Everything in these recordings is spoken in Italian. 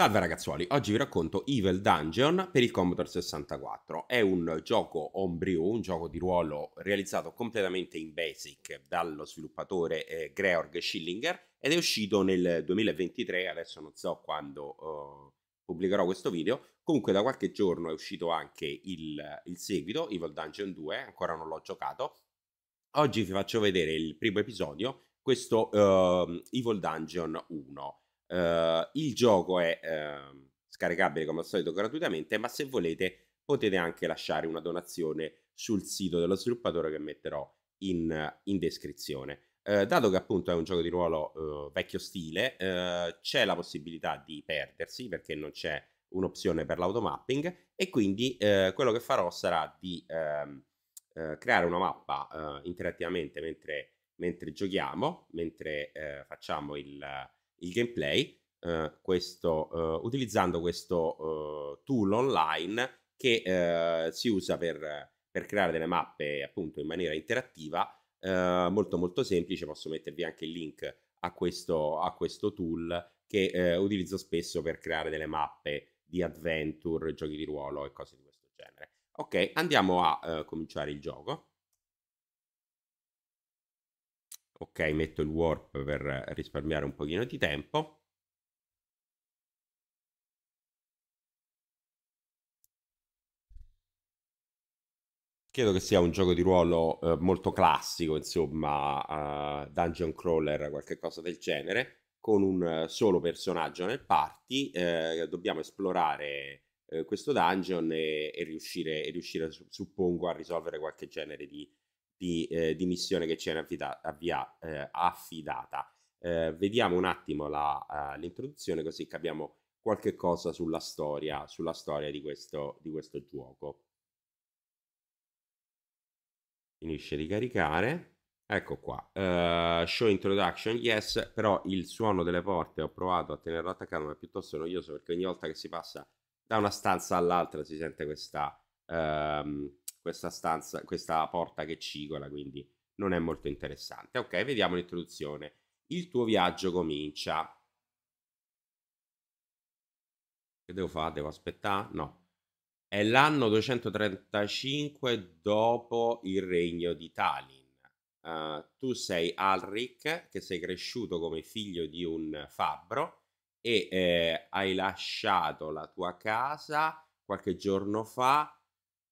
Salve ragazzuoli, oggi vi racconto Evil Dungeon per il Commodore 64. È un gioco homebrew, un gioco di ruolo realizzato completamente in basic dallo sviluppatore eh, Georg Schillinger ed è uscito nel 2023, adesso non so quando eh, pubblicherò questo video, comunque da qualche giorno è uscito anche il, il seguito, Evil Dungeon 2, ancora non l'ho giocato. Oggi vi faccio vedere il primo episodio, questo eh, Evil Dungeon 1. Uh, il gioco è uh, scaricabile come al solito gratuitamente, ma se volete potete anche lasciare una donazione sul sito dello sviluppatore che metterò in, in descrizione. Uh, dato che appunto è un gioco di ruolo vecchio stile, c'è la possibilità di perdersi perché non c'è un'opzione per l'automapping e quindi quello che farò sarà di creare una mappa interattivamente mentre, mentre, giochiamo, mentre facciamo il, il gameplay eh, questo, eh, utilizzando questo eh, tool online che eh, si usa per, per, creare delle mappe appunto in maniera interattiva, eh, molto molto semplice, posso mettervi anche il link a questo, a questo tool che utilizzo spesso per creare delle mappe di adventure, giochi di ruolo e cose di questo genere. Ok, andiamo a cominciare il gioco. ok metto il warp per risparmiare un pochino di tempo Credo che sia un gioco di ruolo eh, molto classico, insomma, uh, dungeon crawler, qualcosa del genere, con un eh, solo personaggio nel party. Eh, dobbiamo esplorare eh, questo dungeon e, e, riuscire, e riuscire, suppongo, a risolvere qualche genere di di, eh, di missione che ci era avvita- avvia- eh, affidata. Eh, vediamo un attimo la, uh, l'introduzione così capiamo qualche cosa sulla storia, sulla storia di, questo, di questo gioco. Finisce di caricare. Ecco qua, uh, show introduction, yes, però il suono delle porte ho provato a tenerlo attaccato ma è piuttosto noioso perché ogni volta che si passa da una stanza all'altra si sente questa, um, questa stanza, questa porta che cigola, quindi non è molto interessante. Ok, vediamo l'introduzione. Il tuo viaggio comincia. Che devo fare? Devo aspettare? No. È l'anno 235 dopo il regno di Tallinn. Uh, tu sei Alric, che sei cresciuto come figlio di un fabbro e eh, hai lasciato la tua casa qualche giorno fa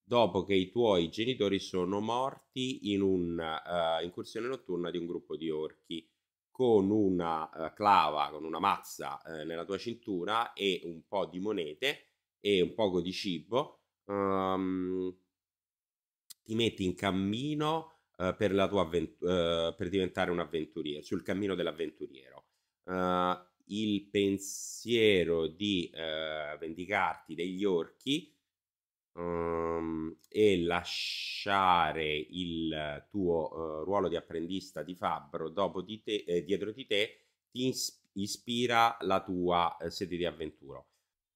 dopo che i tuoi genitori sono morti in un'incursione eh, uh, notturna di un gruppo di orchi con una uh, clava, con una mazza uh, nella tua cintura e un po' di monete e un poco di cibo, um, ti metti in cammino per, la tua avvent- per diventare un avventuriero, sul cammino dell'avventuriero. il pensiero di vendicarti degli orchi um, e lasciare il tuo uh, ruolo di apprendista di fabbro dopo di te, eh, dietro di te ti ispira la tua eh, sete di avventuro.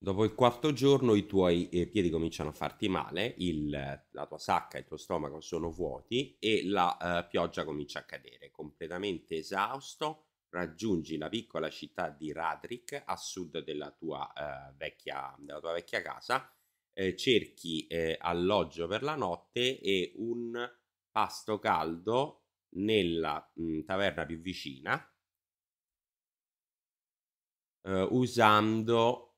Dopo il quarto giorno i tuoi eh, piedi cominciano a farti male, il, la tua sacca e il tuo stomaco sono vuoti e la eh, pioggia comincia a cadere. Completamente esausto raggiungi la piccola città di Radric a sud della tua, eh, vecchia, della tua vecchia casa eh, cerchi eh, alloggio per la notte e un pasto caldo nella mh, mm, taverna più vicina eh, usando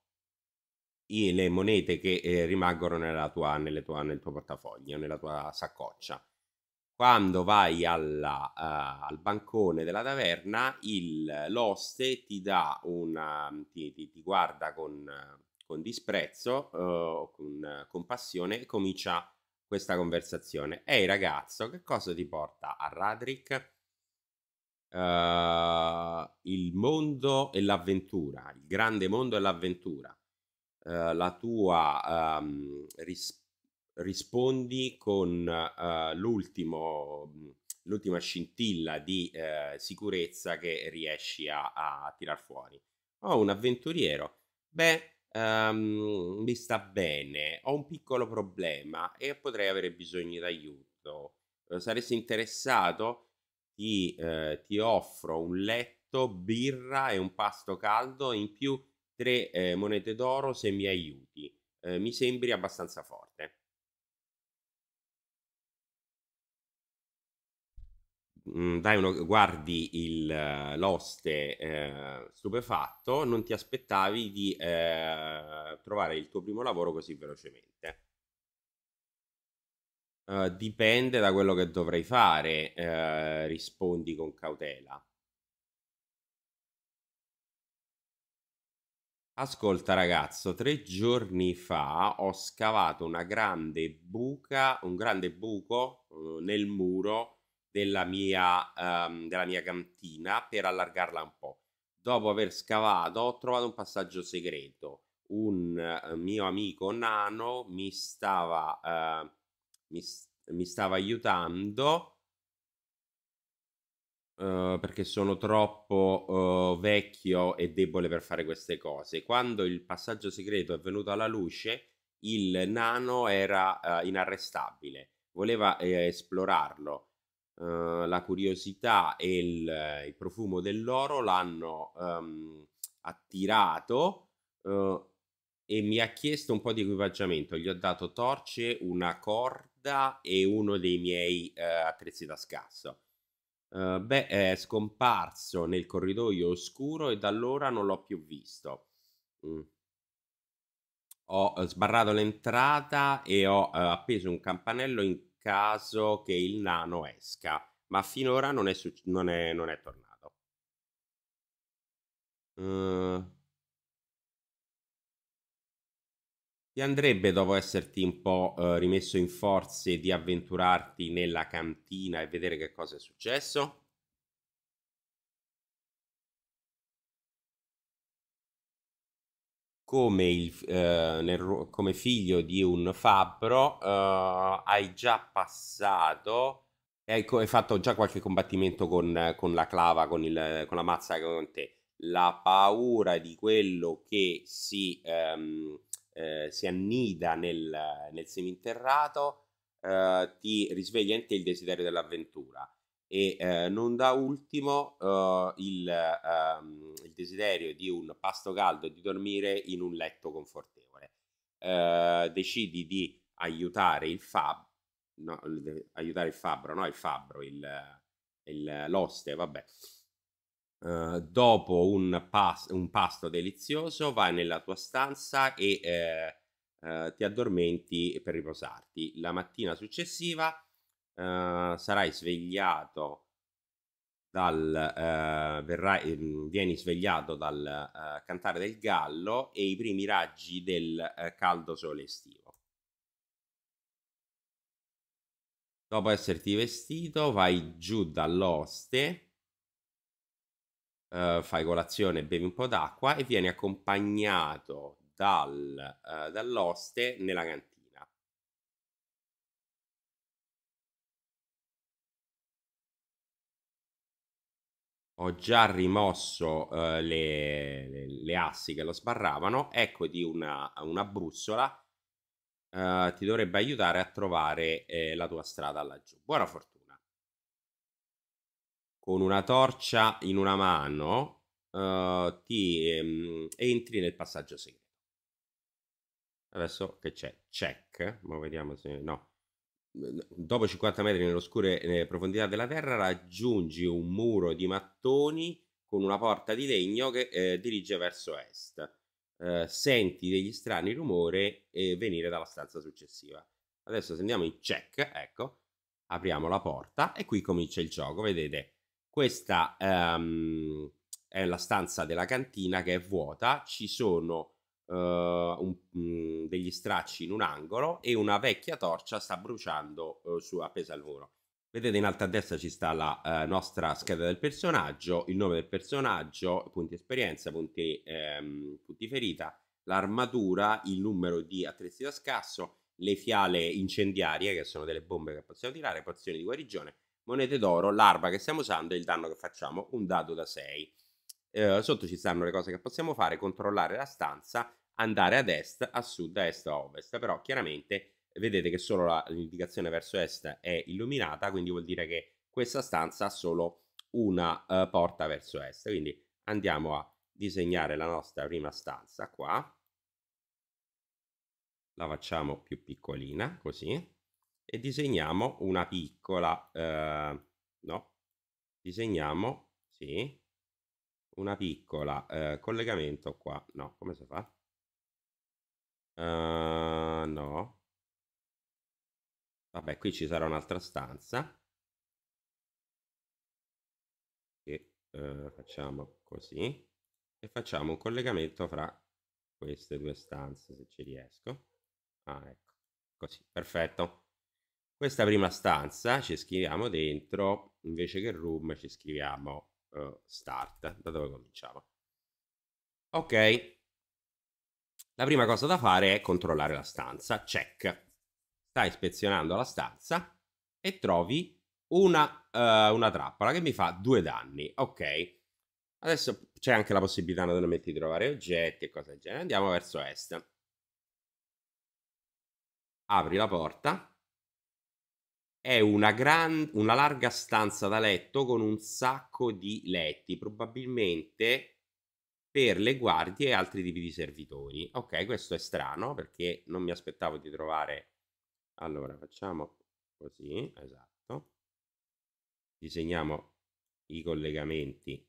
i, le monete che eh, rimangono nella tua, tua, nel tuo portafoglio, nella tua saccoccia. Quando vai alla, uh, al bancone della taverna, l'oste ti dà una. ti, ti, ti guarda con con disprezzo uhm, o uh, con compassione e comincia questa conversazione. Ehi ragazzo, che cosa ti porta a Radric? Uh, il mondo e l'avventura, il grande mondo e l'avventura. Uh, la tua um, ris- rispondi con uh, l'ultima scintilla di uhm, sicurezza che riesci a, a tirar fuori. Oh, un avventuriero. Beh, ehm, mi sta bene, ho un piccolo problema e potrei avere bisogno di aiuto. Eh, saresti interessato? Ti, eh, ti offro un letto, birra e un pasto caldo, in più tre eh, monete d'oro se mi aiuti. Eh, mi sembri abbastanza forte. Mm, dai uno, guardi il, eh, l'oste eh, stupefatto, non ti aspettavi di eh, trovare il tuo primo lavoro così velocemente. Uh, dipende da quello che dovrei fare, eh, rispondi con cautela. Ascolta ragazzo, tre giorni fa ho scavato una grande buca, un grande buco uh, nel muro della mia, um, della mia cantina per allargarla un po'. Dopo aver scavato ho trovato un passaggio segreto. Un eh, mio amico nano mi stava, uh, mi, mi stava aiutando Uh, perché sono troppo uh, vecchio e debole per fare queste cose. Quando il passaggio segreto è venuto alla luce, il nano era uh, inarrestabile, voleva esplorarlo Uhm, la curiosità e il, il profumo dell'oro l'hanno ehm, attirato eh, e mi ha chiesto un po' di equipaggiamento. Gli ho dato torce, una corda e uno dei miei eh, attrezzi da scasso. Uh, beh, è scomparso nel corridoio oscuro e da allora non l'ho più visto. Mm. Ho sbarrato l'entrata e ho uh, appeso un campanello in caso che il nano esca, ma finora non è, non è, non è tornato. Uh, ti andrebbe, dopo esserti un po' uh, rimesso in forze, di avventurarti nella cantina e vedere che cosa è successo? come, il, eh, nel, come figlio di un fabbro eh, hai già passato e hai, hai, fatto già qualche combattimento con, con la clava, con, il, con la mazza che con te. La paura di quello che si, ehm, eh, si annida nel, nel seminterrato eh, ti risveglia in te il desiderio dell'avventura e eh, non da ultimo eh, il, ehm, il, desiderio di un pasto caldo e di dormire in un letto confortevole. Eh, decidi di aiutare il, fab, no, aiutare il fabbro, no, il fabbro, il, il, l'oste, vabbè. Eh, dopo un, pas- un, pasto delizioso vai nella tua stanza e eh, eh, ti addormenti per riposarti. La mattina successiva eh, sarai svegliato dal, eh, verrai, mm, vieni svegliato dal eh, cantare del gallo e i primi raggi del caldo sole estivo. Dopo esserti vestito, vai giù dall'oste, eh, fai colazione, bevi un po' d'acqua e vieni accompagnato dal, eh, dall'oste nella cantina. ho già rimosso eh, le, le, le, assi che lo sbarravano, eccoti una, una brussola, eh, ti dovrebbe aiutare a trovare eh, la tua strada laggiù. Buona fortuna. Con una torcia in una mano eh, ti ehm, entri nel passaggio segreto. Adesso che c'è? Check. Ma vediamo se... no dopo 50 metri nell'oscura nelle profondità della terra raggiungi un muro di mattoni con una porta di legno che eh, dirige verso est. Eh, senti degli strani rumori eh, venire dalla stanza successiva. Adesso se andiamo in check, ecco, apriamo la porta e qui comincia il gioco. Vedete, questa ehm, è la stanza della cantina che è vuota, ci sono uh, un, mh, mm, degli stracci in un angolo e una vecchia torcia sta bruciando uh, su, appesa al muro. Vedete in alto a destra ci sta la eh, nostra scheda del personaggio, il nome del personaggio, punti esperienza, punti, ehm, punti ferita, l'armatura, il numero di attrezzi da scasso, le fiale incendiarie che sono delle bombe che possiamo tirare, pozioni di guarigione, monete d'oro, l'arma che stiamo usando e il danno che facciamo, un dado da 6. Eh, sotto ci stanno le cose che possiamo fare, controllare la stanza, andare ad est, a sud, a est, a ovest, però chiaramente vedete che solo la, l'indicazione verso est è illuminata, quindi vuol dire che questa stanza ha solo una uh, porta verso est, quindi andiamo a disegnare la nostra prima stanza qua, la facciamo più piccolina così e disegniamo una piccola, uh, no, disegniamo, sì, una piccola uh, collegamento qua, no, come si fa? Uh, no. Vabbè, qui ci sarà un'altra stanza. Che uh, ehm, facciamo così. E facciamo un collegamento fra queste due stanze, se ci riesco. Ah, ecco. Così, perfetto. Questa prima stanza ci scriviamo dentro, invece che room ci scriviamo uh, start. Da dove cominciamo? Ok, la prima cosa da fare è controllare la stanza, check. Sta ispezionando la stanza e trovi una, uh, una trappola che mi fa due danni, ok. Adesso c'è anche la possibilità naturalmente di trovare oggetti e cose del genere. Andiamo verso est. Apri la porta. È una, gran, una larga stanza da letto con un sacco di letti. Probabilmente per le guardie e altri tipi di servitori. Ok, questo è strano perché non mi aspettavo di trovare... Allora, facciamo così, esatto. Disegniamo i collegamenti.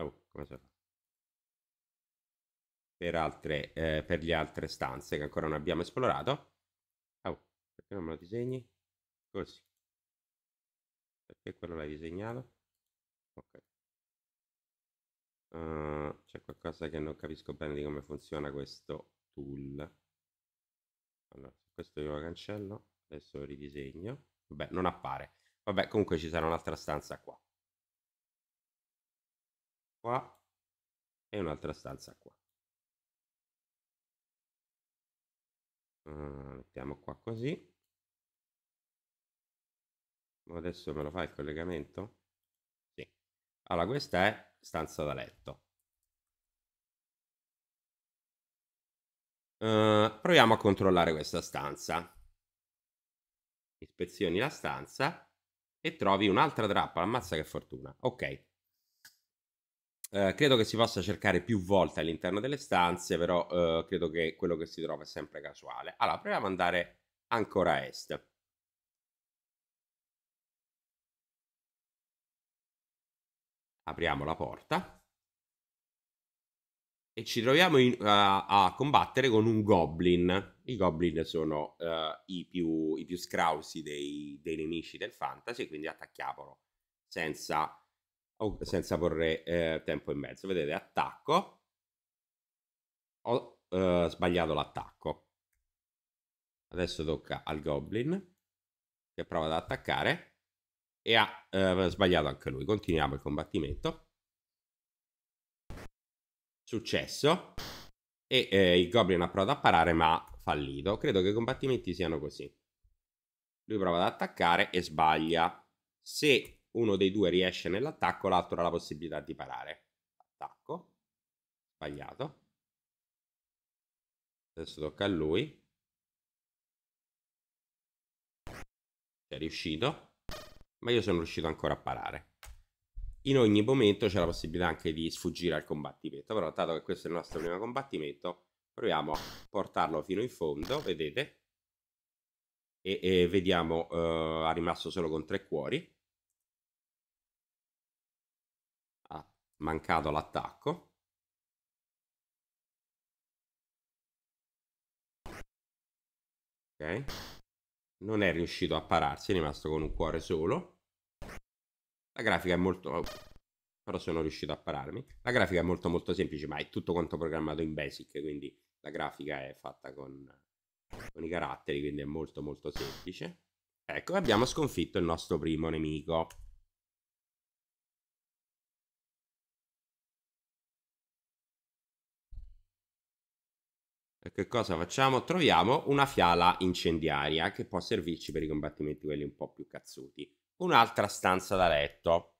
Oh, come si fa? Per, altre, eh, per le altre stanze che ancora non abbiamo esplorato. Oh, perché non me lo disegni? Così. Perché quello l'hai disegnato? Ok. Uh, c'è qualcosa che non capisco bene di come funziona questo tool. Allora, questo io lo cancello, adesso lo ridisegno. Vabbè, non appare. Vabbè, comunque ci sarà un'altra stanza qua. Qua e un'altra stanza qua. Uh, mettiamo qua così. Adesso me lo fa il collegamento? Sì. Allora, questa è stanza da letto. Uh, proviamo a controllare questa stanza. Ispezioni la stanza e trovi un'altra trappola. Ammazza che fortuna. Ok. Uh, credo che si possa cercare più volte all'interno delle stanze, però uh, credo che quello che si trova è sempre casuale. Allora, proviamo ad andare ancora a est. apriamo la porta e ci troviamo in, uh, a combattere con un goblin. I goblin sono uh, i, più, i più scrausi dei, dei, nemici del fantasy, quindi attacchiamolo senza, senza porre eh, tempo in mezzo. Vedete, attacco. Ho uh, sbagliato l'attacco. Adesso tocca al goblin che prova ad attaccare e ha eh, sbagliato anche lui. Continuiamo il combattimento. Successo. E eh, il Goblin ha provato a parare ma ha fallito. Credo che i combattimenti siano così. Lui prova ad attaccare e sbaglia. Se uno dei due riesce nell'attacco, l'altro ha la possibilità di parare. Attacco. Sbagliato. Adesso tocca a lui. È riuscito ma io sono riuscito ancora a parare. In ogni momento c'è la possibilità anche di sfuggire al combattimento, però dato che questo è il nostro primo combattimento, proviamo a portarlo fino in fondo, vedete? E, e vediamo, uh, ha rimasto solo con tre cuori. Ha mancato l'attacco. Ok non è riuscito a pararsi, è rimasto con un cuore solo. La grafica è molto... però sono riuscito a pararmi. La grafica è molto molto semplice, ma è tutto quanto programmato in basic, quindi la grafica è fatta con, con i caratteri, quindi è molto molto semplice. Ecco, abbiamo sconfitto il nostro primo nemico. che cosa facciamo? Troviamo una fiala incendiaria che può servirci per i combattimenti quelli un po' più cazzuti. Un'altra stanza da letto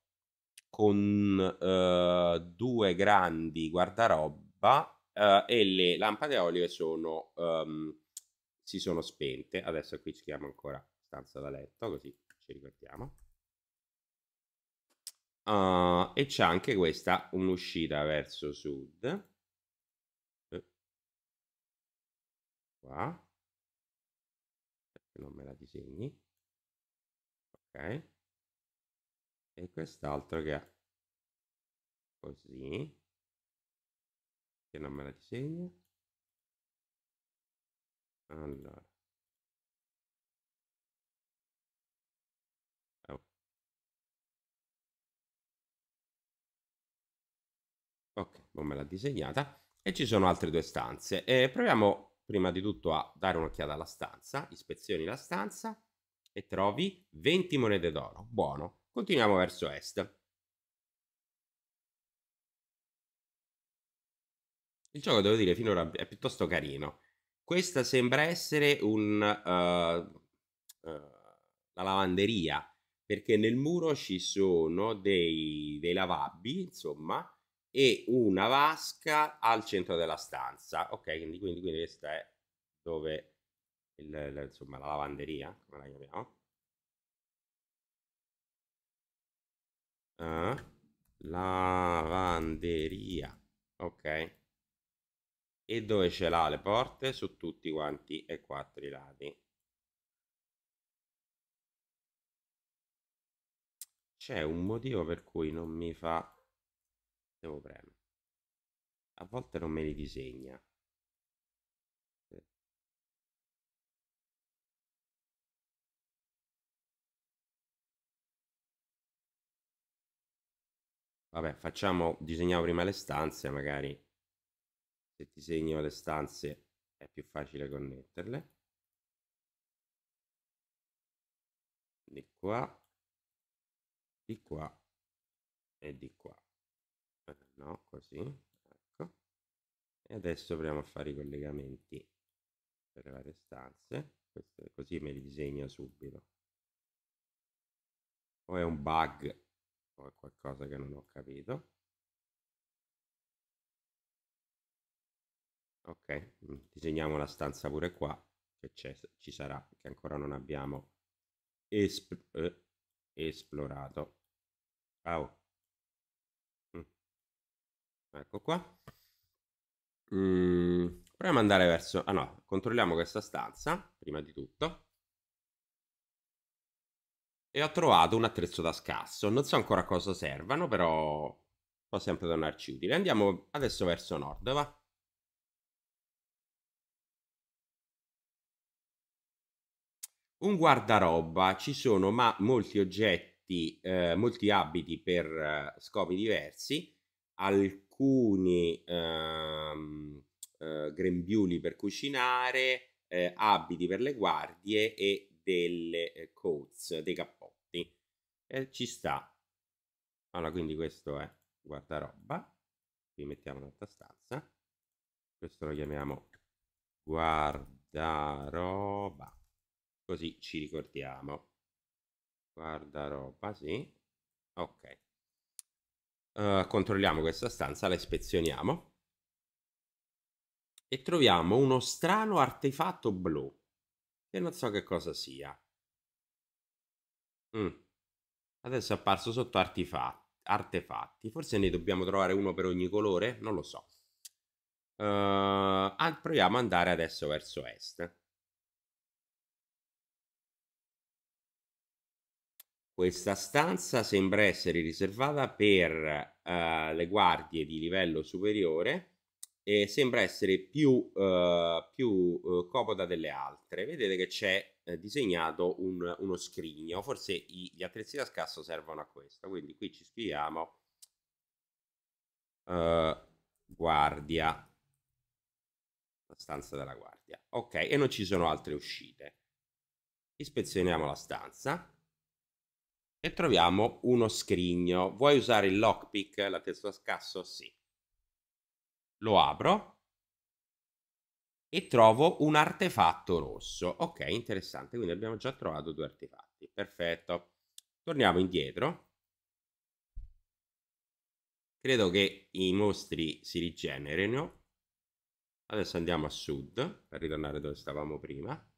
con eh, due grandi guardaroba eh, e le lampade a olio sono, ehm, si sono spente. Adesso qui ci chiamo ancora stanza da letto, così ci ricordiamo. Uh, e c'è anche questa un'uscita verso sud qua non me la disegni ok e quest'altro che è così che non me la disegna allora oh. ok non me l'ha disegnata e ci sono altre due stanze e proviamo prima di tutto a dare un'occhiata alla stanza, ispezioni la stanza e trovi 20 monete d'oro. Buono. Continuiamo verso est. Il gioco, devo dire, finora è piuttosto carino. Questa sembra essere un, uh, uh, la lavanderia, perché nel muro ci sono dei, dei lavabbi, insomma, e una vasca al centro della stanza. Ok, quindi, quindi, quindi questa è dove il, insomma, la lavanderia, come la chiamiamo? Uh, lavanderia, ok. E dove ce l'ha le porte? Su tutti quanti e quattro i lati. C'è un motivo per cui non mi fa devo premere a volte non me li disegna vabbè facciamo disegniamo prima le stanze magari se disegno le stanze è più facile connetterle di qua di qua e di qua no, così, ecco. E adesso proviamo a fare i collegamenti per le varie stanze, Questo, così me li disegno subito. O è un bug, o è qualcosa che non ho capito. Ok, mm, disegniamo la stanza pure qua, che ci sarà, che ancora non abbiamo espl eh, esplorato. Ah, oh. Ecco qua. Mm, proviamo ad andare verso... Ah no, controlliamo questa stanza, prima di tutto. E ho trovato un attrezzo da scasso. Non so ancora a cosa servano, però può sempre tornarci utile. Andiamo adesso verso nord, va? Un guardaroba, ci sono ma molti oggetti, eh, molti abiti per eh, scopi diversi alcuni ehm, eh, grembiuli per cucinare, eh, abiti per le guardie e delle eh, coats, dei cappotti. Eh, ci sta. Allora, quindi questo è guardaroba. Qui mettiamo un'altra stanza. Questo lo chiamiamo guardaroba. Così ci ricordiamo. Guardaroba, sì. Ok. Eh, controlliamo questa stanza, la ispezioniamo e troviamo uno strano artefatto blu che non so che cosa sia. Mm. Adesso è apparso sotto artefatti, forse ne dobbiamo trovare uno per ogni colore, non lo so. Uh, proviamo ad andare adesso verso est. Questa stanza sembra essere riservata per eh, le guardie di livello superiore e sembra essere più, eh, più eh, comoda delle altre. Vedete che c'è eh, disegnato un, uno scrigno, forse i, gli attrezzi da scasso servono a questo, quindi qui ci scriviamo eh, guardia la stanza della guardia ok e non ci sono altre uscite ispezioniamo la stanza e troviamo uno scrigno. Vuoi usare il lockpick, la testa scasso? Sì. Lo apro e trovo un artefatto rosso. Ok, interessante, quindi abbiamo già trovato due artefatti. Perfetto. Torniamo indietro. Credo che i mostri si rigenerino. Adesso andiamo a sud per ritornare dove stavamo prima.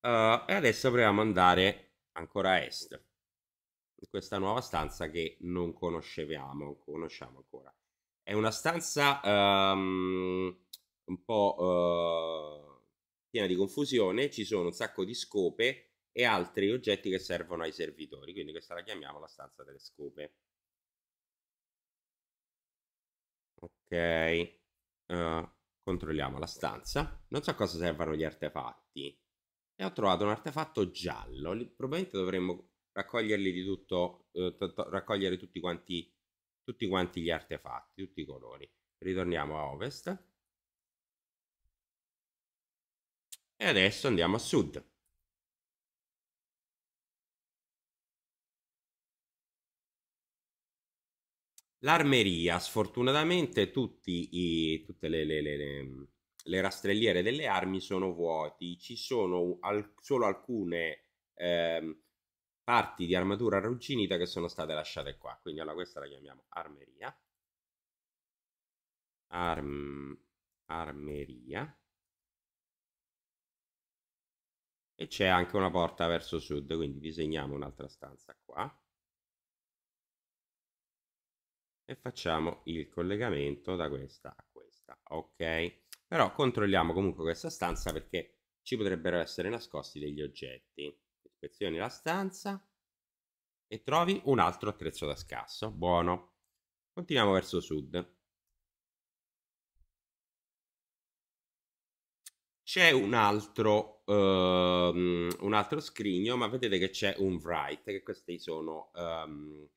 Uh, e adesso proviamo ad andare ancora a est, in questa nuova stanza che non conoscevamo, conosciamo ancora. È una stanza um, un po' uh, piena di confusione, ci sono un sacco di scope e altri oggetti che servono ai servitori, quindi questa la chiamiamo la stanza delle scope. Ok, uh, controlliamo la stanza. Non so a cosa servono gli artefatti e ho trovato un artefatto giallo. Lì, probabilmente dovremmo raccoglierli di tutto, eh, raccogliere tutti quanti, tutti quanti gli artefatti, tutti i colori. Ritorniamo a ovest. E adesso andiamo a sud. L'armeria, sfortunatamente, tutti i, tutte le, le, le, le le rastrelliere delle armi sono vuoti, ci sono al- solo alcune eh, parti di armatura arrugginita che sono state lasciate qua. Quindi allora questa la chiamiamo armeria. Arm- armeria. E c'è anche una porta verso sud, quindi disegniamo un'altra stanza qua. E facciamo il collegamento da questa a questa. Ok. Però controlliamo comunque questa stanza perché ci potrebbero essere nascosti degli oggetti. Ispezioni la stanza e trovi un altro attrezzo da scasso. Buono. Continuiamo verso sud. C'è un altro, um, un altro scrigno, ma vedete che c'è un write, che questi sono um,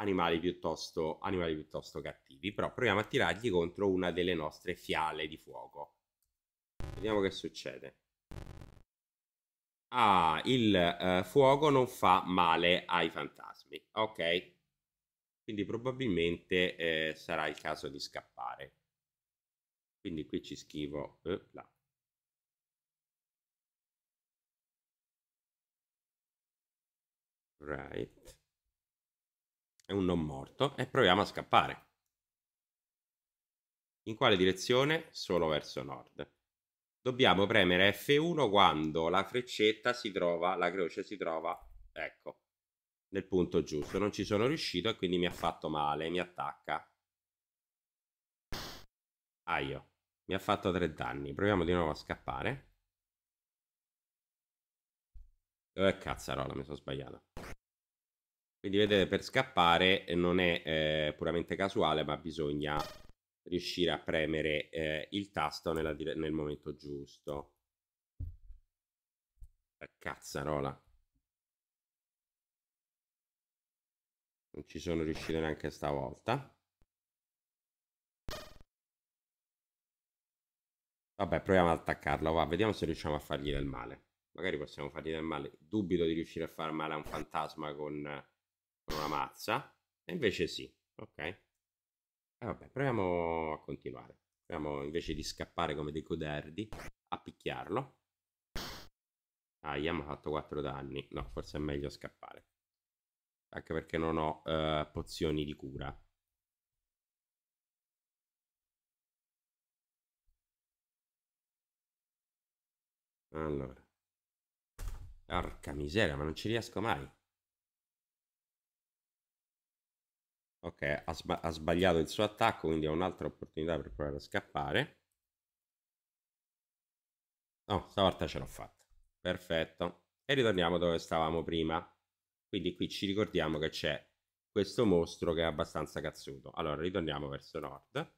animali piuttosto, animali piuttosto cattivi, però proviamo a tirargli contro una delle nostre fiale di fuoco. Vediamo che succede. Ah, il eh, fuoco non fa male ai fantasmi. Ok. Quindi probabilmente eh, sarà il caso di scappare. Quindi qui ci schivo. Eh, là. Right è un non morto e proviamo a scappare. In quale direzione? Solo verso nord. Dobbiamo premere F1 quando la freccetta si trova, la croce si trova, ecco, nel punto giusto. Non ci sono riuscito e quindi mi ha fatto male, mi attacca. Aio. Mi ha fatto tre danni. Proviamo di nuovo a scappare. Dove cazzarola? Mi sono sbagliato. Quindi vedete, per scappare eh, non è eh, puramente casuale, ma bisogna riuscire a premere eh, il tasto nella, nel momento giusto. Cazzarola. Non ci sono riuscito neanche stavolta. Vabbè, proviamo ad attaccarlo, va, vediamo se riusciamo a fargli del male. Magari possiamo fargli del male. Dubito di riuscire a far male a un fantasma con una mazza. E invece sì, ok. E vabbè, proviamo a continuare. Proviamo invece di scappare come dei coderdi a picchiarlo. Ah, gli hanno fatto 4 danni. No, forse è meglio scappare. Anche perché non ho eh, pozioni di cura. Allora. Porca miseria, ma non ci riesco mai. Ok, ha, sba- ha sbagliato il suo attacco, quindi ha un'altra opportunità per provare a scappare. No, stavolta ce l'ho fatta. Perfetto. E ritorniamo dove stavamo prima. Quindi qui ci ricordiamo che c'è questo mostro che è abbastanza cazzuto. Allora, ritorniamo verso nord.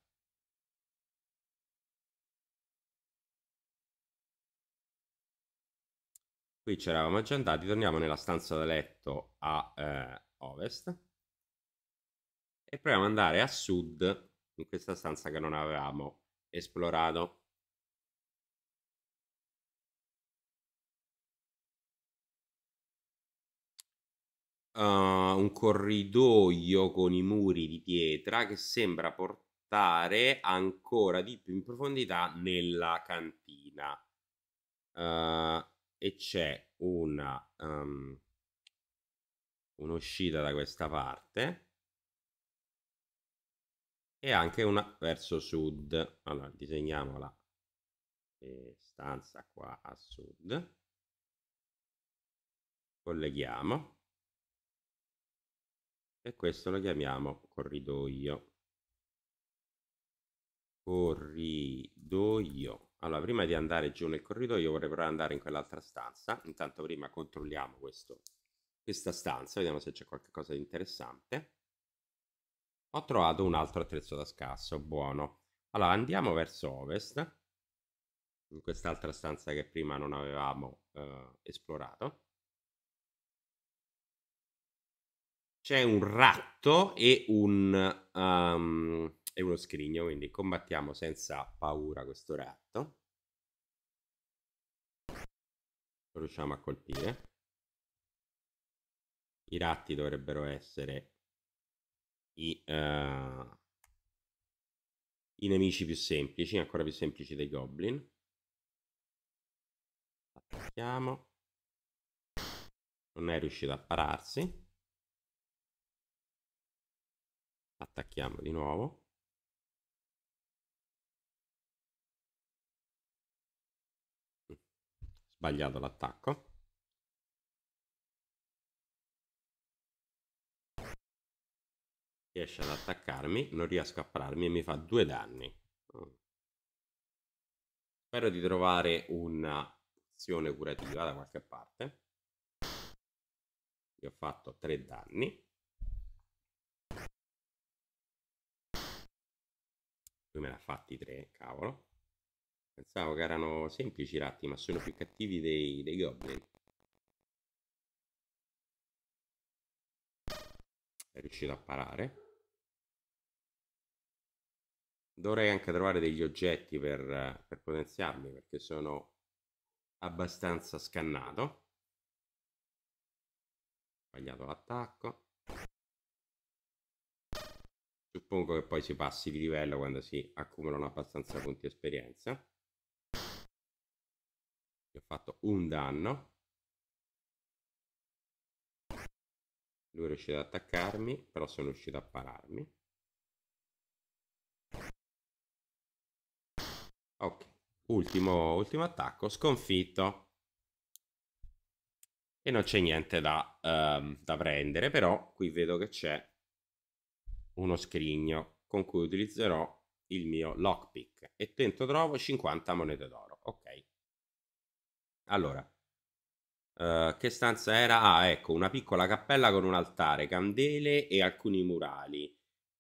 Qui ci eravamo già andati, torniamo nella stanza da letto a eh, ovest e proviamo ad andare a sud in questa stanza che non avevamo esplorato. Uh, un corridoio con i muri di pietra che sembra portare ancora di più in profondità nella cantina. Uh, e c'è una um, un'uscita da questa parte e anche una verso sud. Allora disegniamo la eh, stanza qua a sud, colleghiamo e questo lo chiamiamo corridoio. Corridoio. Allora, prima di andare giù nel corridoio vorrei provare ad andare in quell'altra stanza. Intanto prima controlliamo questo, questa stanza, vediamo se c'è qualcosa di interessante. Ho trovato un altro attrezzo da scasso, buono. Allora, andiamo verso ovest, in quest'altra stanza che prima non avevamo eh, esplorato. C'è un ratto e, un, um, e uno scrigno, quindi combattiamo senza paura questo ratto. riusciamo a colpire. I ratti dovrebbero essere i, uh, i nemici più semplici, ancora più semplici dei goblin. Attacchiamo. Non è riuscito a pararsi. Attacchiamo di nuovo. Sbagliato l'attacco. Riesce ad attaccarmi, non riesco a pararmi e mi fa due danni. Mm. Spero di trovare una pozione curativa da qualche parte. Gli ho fatto tre danni. Lui me ne ha fatti tre, cavolo. Pensavo che erano semplici i ratti, ma sono più cattivi dei, dei goblin. È riuscito a parare dovrei anche trovare degli oggetti per, per potenziarmi perché sono abbastanza scannato sbagliato l'attacco suppongo che poi si passi di livello quando si accumulano abbastanza punti esperienza gli ho fatto un danno lui è riuscito ad attaccarmi però sono riuscito a pararmi Ok, ultimo, ultimo attacco, sconfitto. E non c'è niente da, um, da prendere, però qui vedo che c'è uno scrigno con cui utilizzerò il mio lockpick e dentro trovo 50 monete d'oro. Ok. Allora, uh, che stanza era? Ah, ecco, una piccola cappella con un altare, candele e alcuni murali,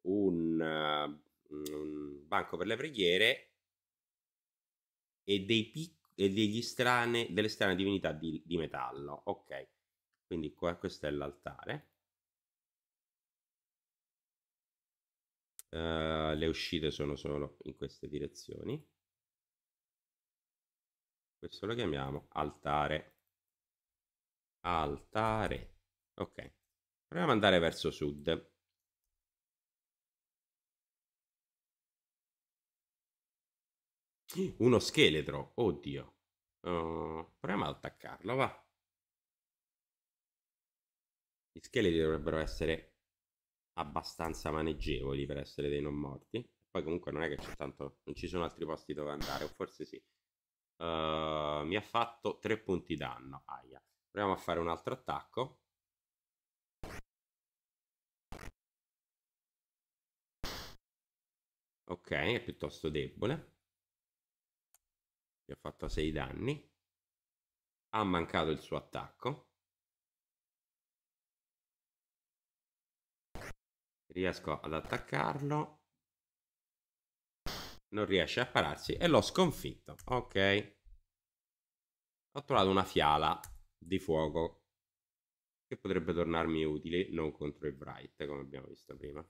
un, uh, un banco per le preghiere e, pic- e strane, delle strane divinità di, di metallo. Ok, quindi qua, questo è l'altare. Uh, le uscite sono solo in queste direzioni. Questo lo chiamiamo altare. Altare. Ok. Proviamo ad andare verso sud. Uno scheletro, oddio. Uh, proviamo ad attaccarlo, va. Gli scheletri dovrebbero essere abbastanza maneggevoli per essere dei non morti. Poi comunque non è che c'è tanto... non ci sono altri posti dove andare, o forse sì. Uh, mi ha fatto 3 punti danno, aia. Proviamo a fare un altro attacco. Ok, è piuttosto debole gli ha fatto 6 danni, ha mancato il suo attacco, riesco ad attaccarlo, non riesce a pararsi e l'ho sconfitto, ok. Ho trovato una fiala di fuoco che potrebbe tornarmi utile non contro il Bright come abbiamo visto prima.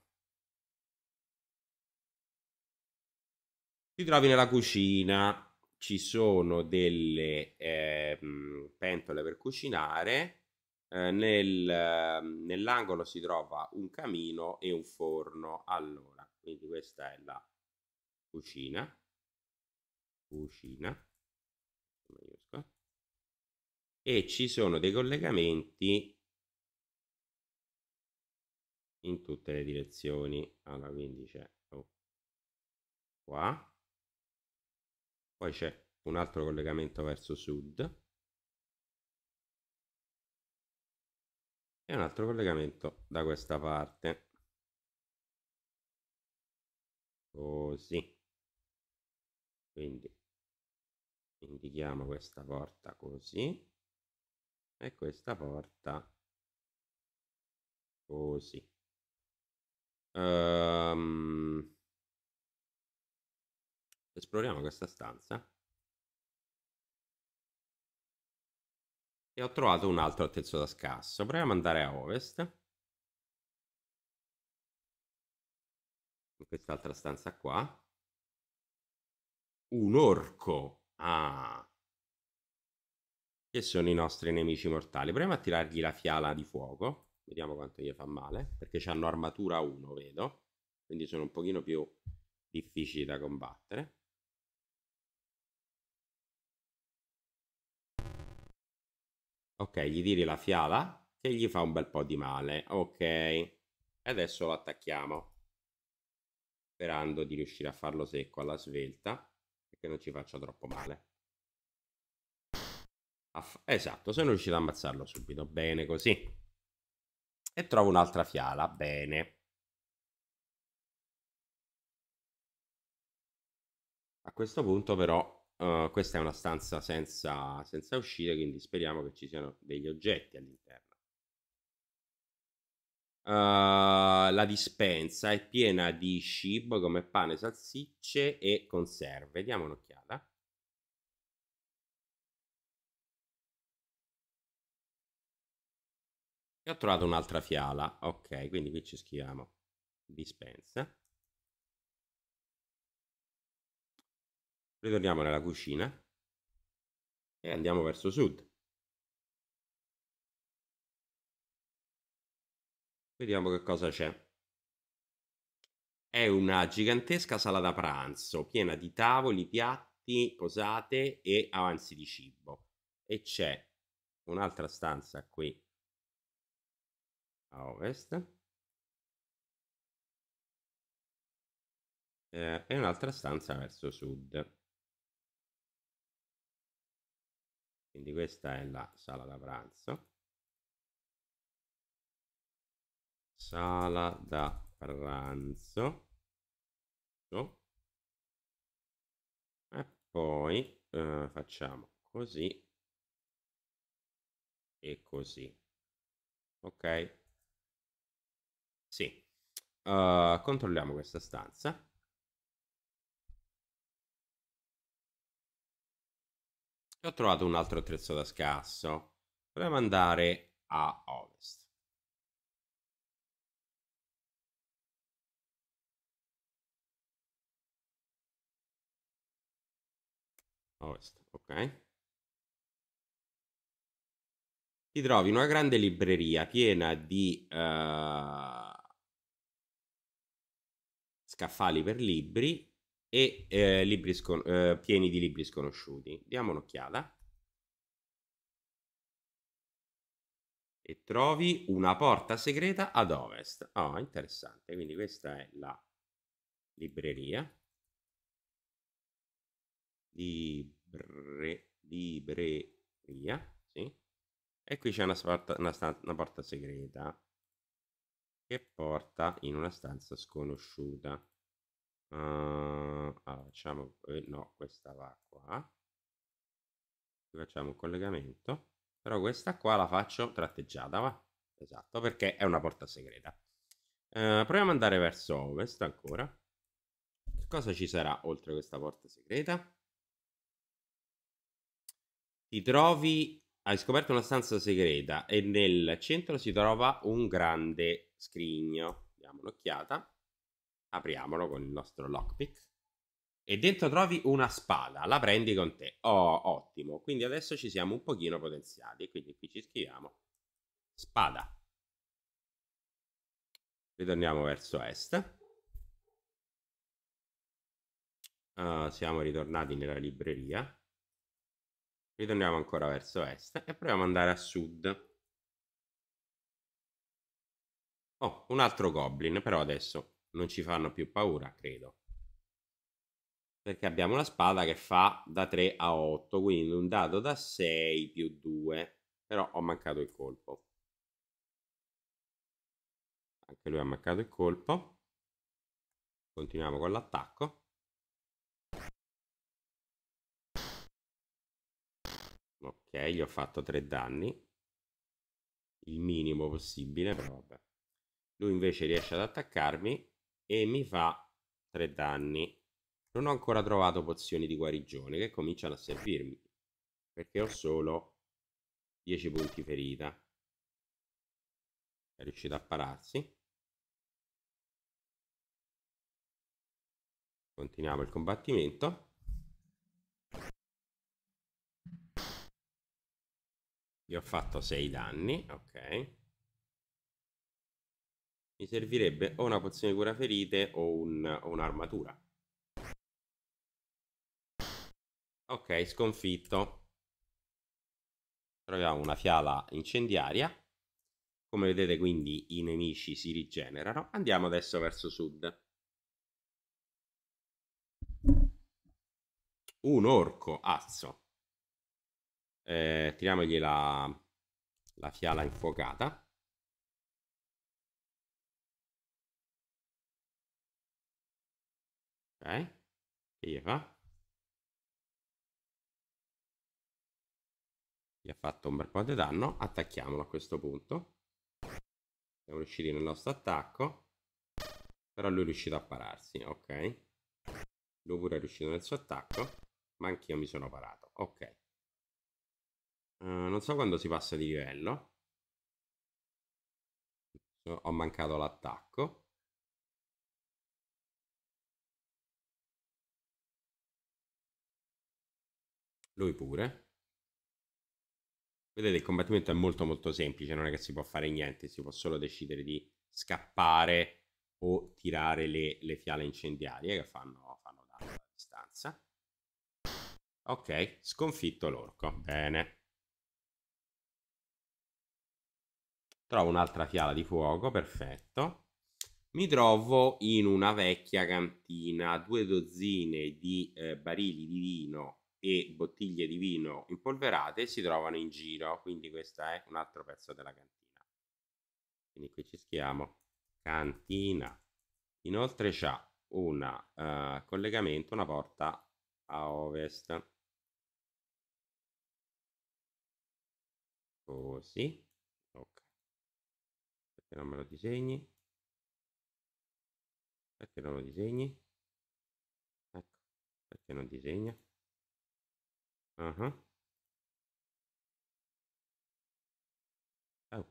Ti trovi nella cucina, ci sono delle eh, pentole per cucinare, eh, nel, eh, nell'angolo si trova un camino e un forno. Allora, quindi questa è la cucina, cucina, e ci sono dei collegamenti in tutte le direzioni. Allora, quindi c'è oh, qua poi c'è un altro collegamento verso sud e un altro collegamento da questa parte così quindi indichiamo questa porta così e questa porta così um, esploriamo questa stanza e ho trovato un altro attrezzo da scasso proviamo ad andare a ovest in quest'altra stanza qua un orco ah che sono i nostri nemici mortali proviamo a tirargli la fiala di fuoco vediamo quanto gli fa male perché hanno armatura 1 vedo quindi sono un pochino più difficili da combattere Ok, gli tiri la fiala che gli fa un bel po' di male. Ok, e adesso lo attacchiamo. Sperando di riuscire a farlo secco alla svelta e che non ci faccia troppo male. Aff esatto, sono riuscito ad ammazzarlo subito. Bene così. E trovo un'altra fiala. Bene. A questo punto però Uhm, questa è una stanza senza, senza uscire, quindi speriamo che ci siano degli oggetti all'interno. Uh, la dispensa è piena di cibo come pane, salsicce e conserve. Diamo un'occhiata. E ho trovato un'altra fiala. Ok, quindi qui ci scriviamo dispensa. ritorniamo nella cucina e andiamo verso sud. Vediamo che cosa c'è. È una gigantesca sala da pranzo piena di tavoli, piatti, posate e avanzi di cibo. E c'è un'altra stanza qui a ovest eh, e un'altra stanza verso sud. Quindi questa è la sala da pranzo. Sala da pranzo. E poi eh, facciamo così e così. Ok? Sì. Uh, controlliamo questa stanza. ho trovato un altro attrezzo da scasso. Proviamo ad andare a ovest. Ovest, ok. Ti trovi una grande libreria piena di uh, scaffali per libri e eh, libri scon- eh, pieni di libri sconosciuti. Diamo un'occhiata. E trovi una porta segreta ad ovest. Ah, oh, interessante. Quindi questa è la libreria. Libre, libreria, sì. E qui c'è una, sparta, una, stan- una porta segreta che porta in una stanza sconosciuta. Uh, allora, facciamo, eh, no, questa va qua. Facciamo un collegamento. Però questa qua la faccio tratteggiata, va? Esatto, perché è una porta segreta. Uh, proviamo ad andare verso ovest ancora. Che cosa ci sarà oltre questa porta segreta? Ti trovi... Hai scoperto una stanza segreta e nel centro si trova un grande scrigno. Diamo un'occhiata. Apriamolo con il nostro lockpick. E dentro trovi una spada, la prendi con te. Oh, ottimo. Quindi adesso ci siamo un pochino potenziati. Quindi qui ci scriviamo. Spada. Ritorniamo verso est. Uh, siamo ritornati nella libreria. Ritorniamo ancora verso est e proviamo ad andare a sud. Oh, un altro goblin, però adesso non ci fanno più paura, credo. Perché abbiamo la spada che fa da 3 a 8, quindi un dado da 6 più 2. Però ho mancato il colpo. Anche lui ha mancato il colpo. Continuiamo con l'attacco. Ok, gli ho fatto 3 danni. Il minimo possibile, però vabbè. Lui invece riesce ad attaccarmi e mi fa tre danni. Non ho ancora trovato pozioni di guarigione che cominciano a servirmi, perché ho solo 10 punti ferita. È riuscito a pararsi. Continuiamo il combattimento. Gli ho fatto 6 danni, ok. Mi servirebbe o una pozione di cura ferite o, un, o un'armatura. Ok, sconfitto. Troviamo una fiala incendiaria. Come vedete quindi i nemici si rigenerano. Andiamo adesso verso sud. Un orco, azzo. Eh, tiriamogli la, la fiala infuocata. Okay. Eva. Gli ha fatto un bel po' di danno. Attacchiamolo a questo punto. Siamo riusciti nel nostro attacco. Però lui è riuscito a pararsi, ok? Lui pure è riuscito nel suo attacco. Ma anch'io mi sono parato, ok. Uh, non so quando si passa di livello. So, ho mancato l'attacco. lui pure. Vedete, il combattimento è molto molto semplice, non è che si può fare niente, si può solo decidere di scappare o tirare le, le fiale incendiarie che fanno, fanno danno alla distanza. Ok, sconfitto l'orco, bene. Trovo un'altra fiala di fuoco, perfetto. Mi trovo in una vecchia cantina, due dozzine di eh, barili di vino e bottiglie di vino impolverate si trovano in giro, quindi questo è un altro pezzo della cantina. Quindi qui ci schiamo. cantina. Inoltre c'è un uh, eh, collegamento, una porta a ovest. Così. Ok. Perché non me lo disegni? Perché non lo disegni? Ecco, perché non disegna? Uh-huh. Oh.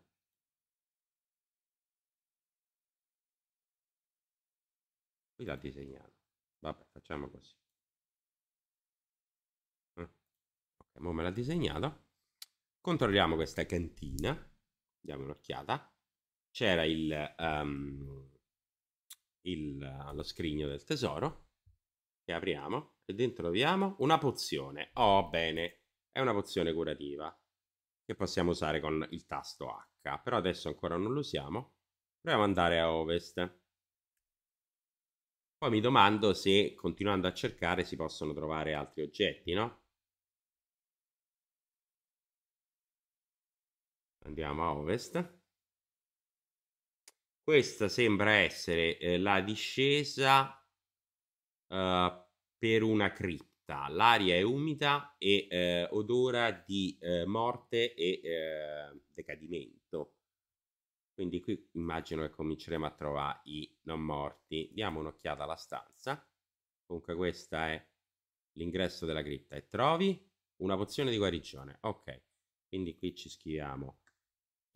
Qui l'ha disegnato. Vabbè, facciamo così. Eh. Ok, ora me l'ha disegnato. Controlliamo questa cantina. Diamo un'occhiata. C'era il, um, il, lo scrigno del tesoro. Che apriamo e dentro troviamo una pozione. Oh, bene, è una pozione curativa che possiamo usare con il tasto H, però adesso ancora non lo usiamo. Proviamo ad andare a ovest. Poi mi domando se continuando a cercare si possono trovare altri oggetti, no? Andiamo a ovest. Questa sembra essere eh, la discesa eh, per una cripta. L'aria è umida e eh, odora di eh, morte e eh, decadimento. Quindi qui immagino che cominceremo a trovare i non morti. Diamo un'occhiata alla stanza. Comunque questa è l'ingresso della cripta. E trovi una pozione di guarigione. Ok, quindi qui ci scriviamo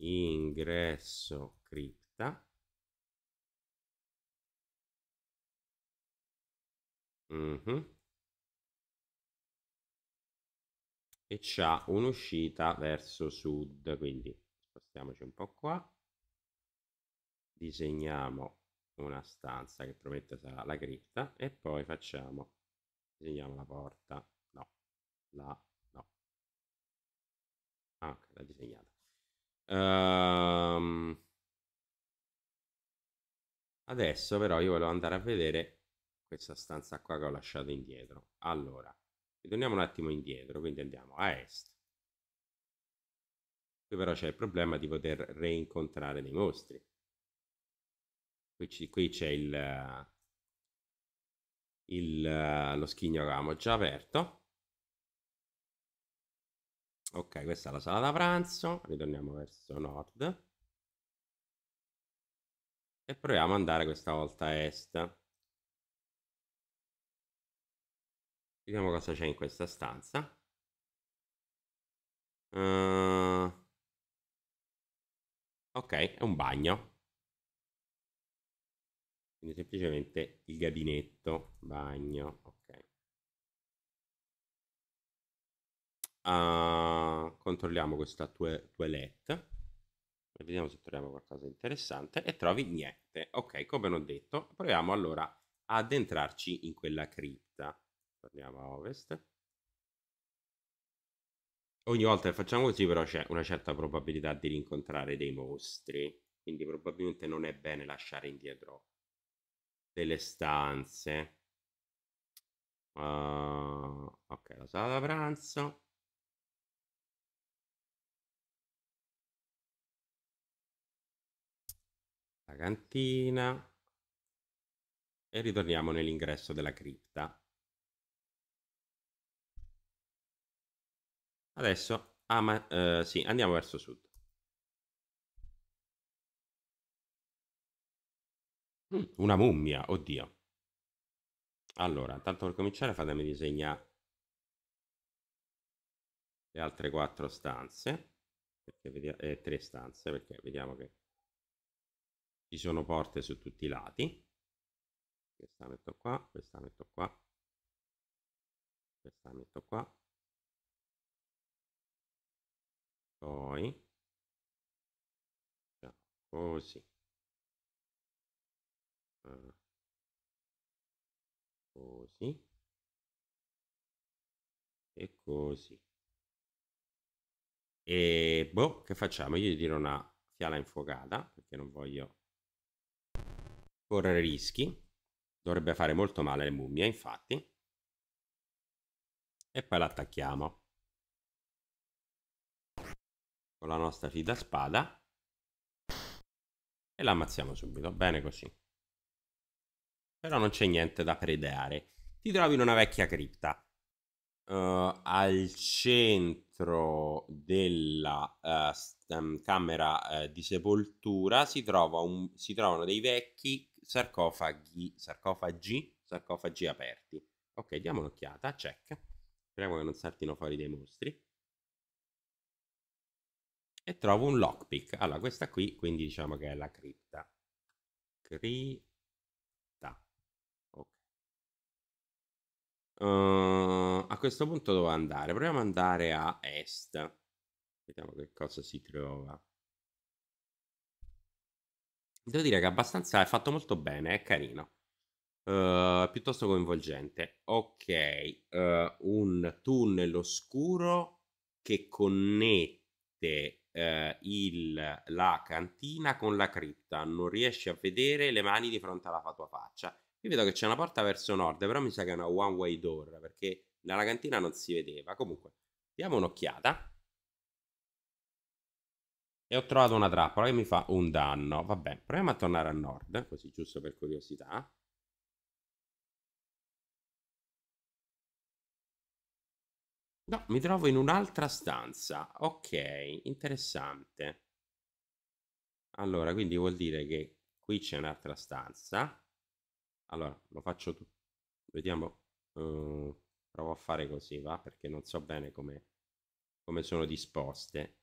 ingresso cripta Mhm. E c'ha un'uscita verso sud, quindi spostiamoci un po' qua. Disegniamo una stanza che prometto sarà la cripta e poi facciamo, disegniamo la porta, no, la, no, ah, l'ha disegnata. Um, adesso però io volevo andare a vedere questa stanza qua che ho lasciato indietro. Allora, ritorniamo un attimo indietro, quindi andiamo a est. Qui però c'è il problema di poter reincontrare dei mostri. Qui, c'è il, il, lo schigno che avevamo già aperto. Ok, questa è la sala da pranzo, ritorniamo verso nord. E proviamo ad andare questa volta a est. Vediamo cosa c'è in questa stanza. Uh, ok, è un bagno. Quindi semplicemente il gabinetto, bagno, ok. Uh, controlliamo questa tue, toilette. Vediamo se troviamo qualcosa di interessante e trovi niente. Ok, come non detto, proviamo allora ad entrarci in quella cripta torniamo a ovest. Ogni volta che facciamo così però c'è una certa probabilità di rincontrare dei mostri, quindi probabilmente non è bene lasciare indietro delle stanze. Uh, ok, la sala da pranzo. La cantina. E ritorniamo nell'ingresso della cripta. Adesso ah, ma, eh, sì, andiamo verso sud. Mm, una mummia, oddio. Allora, tanto per cominciare fatemi disegnare le altre quattro stanze. Vediamo, eh, tre stanze, perché vediamo che ci sono porte su tutti i lati. Questa metto qua, questa metto qua, questa metto qua, poi così ah, così e così e boh che facciamo io gli una fiala infuocata perché non voglio correre rischi dovrebbe fare molto male le mummie infatti e poi l'attacchiamo con la nostra fida spada e la ammazziamo subito, bene così. Però non c'è niente da predeare. Ti trovi in una vecchia cripta. Uh, al centro della uh, camera uh, di sepoltura si, trova un, si trovano dei vecchi sarcofaghi, sarcofagi, sarcofagi aperti. Ok, diamo un'occhiata, check. Speriamo che non saltino fuori dei mostri e trovo un lockpick. Allora, questa qui, quindi diciamo che è la cripta. Cripta. Ok. Uh, a questo punto dove andare? Proviamo ad andare a est. Vediamo che cosa si trova. Devo dire che è abbastanza è fatto molto bene, è carino. Uh, piuttosto coinvolgente. Ok, uh, un tunnel oscuro che connette eh, il, la cantina con la cripta, non riesci a vedere le mani di fronte alla tua faccia. Io vedo che c'è una porta verso nord, però mi sa che è una one way door perché nella cantina non si vedeva. Comunque, diamo un'occhiata. E ho trovato una trappola che mi fa un danno. Vabbè, proviamo a tornare a nord, così giusto per curiosità. No, mi trovo in un'altra stanza. Ok, interessante. Allora, quindi vuol dire che qui c'è un'altra stanza. Allora, lo faccio tutto. Vediamo. Uh, provo a fare così, va? Perché non so bene come, come sono disposte.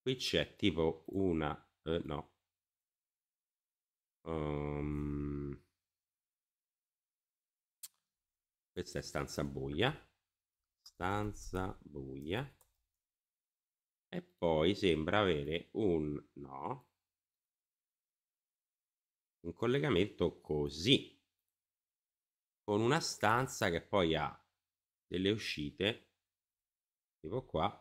Qui c'è tipo una... Uh, no. Um, questa è stanza buia stanza buia e poi sembra avere un no un collegamento così con una stanza che poi ha delle uscite tipo qua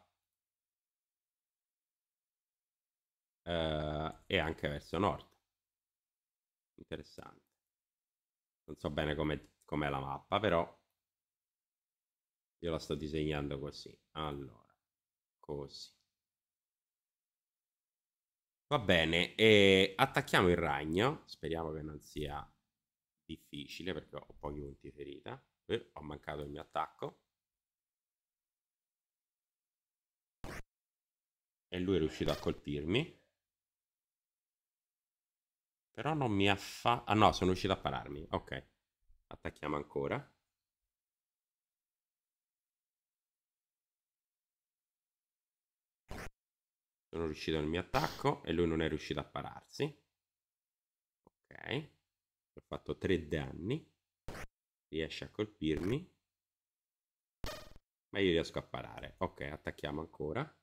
eh, e anche verso nord interessante non so bene come com'è la mappa però io la sto disegnando così allora così va bene e attacchiamo il ragno speriamo che non sia difficile perché ho pochi punti ferita eh, ho mancato il mio attacco e lui è riuscito a colpirmi però non mi ha fatto ah no sono riuscito a pararmi ok attacchiamo ancora Sono riuscito nel mio attacco e lui non è riuscito a pararsi. Ok. Ho fatto tre danni. Riesce a colpirmi. Ma io riesco a parare. Ok, attacchiamo ancora.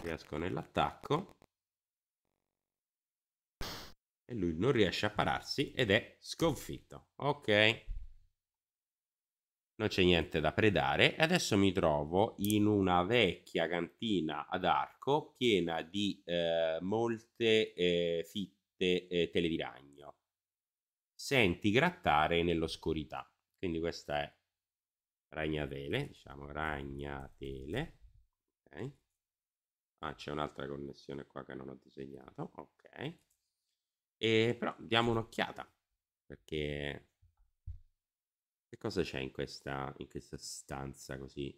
Riesco nell'attacco. E lui non riesce a pararsi ed è sconfitto. Ok non c'è niente da predare e adesso mi trovo in una vecchia cantina ad arco piena di eh, molte eh, fitte eh, tele di ragno. Senti grattare nell'oscurità. Quindi questa è ragnatele, diciamo ragnatele. Okay. Ah, c'è un'altra connessione qua che non ho disegnato. Ok. E, però diamo un'occhiata perché che cosa c'è in questa, in questa stanza così?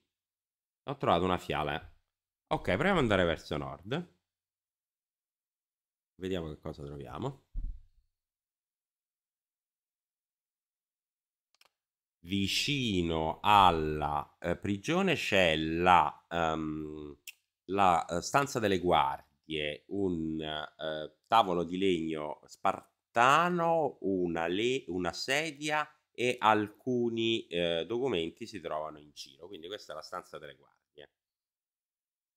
Ho trovato una fiala. Ok, proviamo ad andare verso nord. Vediamo che cosa troviamo. Vicino alla eh, prigione c'è la, um, la uh, stanza delle guardie, un uh, tavolo di legno spartano, una, le una sedia e alcuni eh, documenti si trovano in giro. Quindi questa è la stanza delle guardie.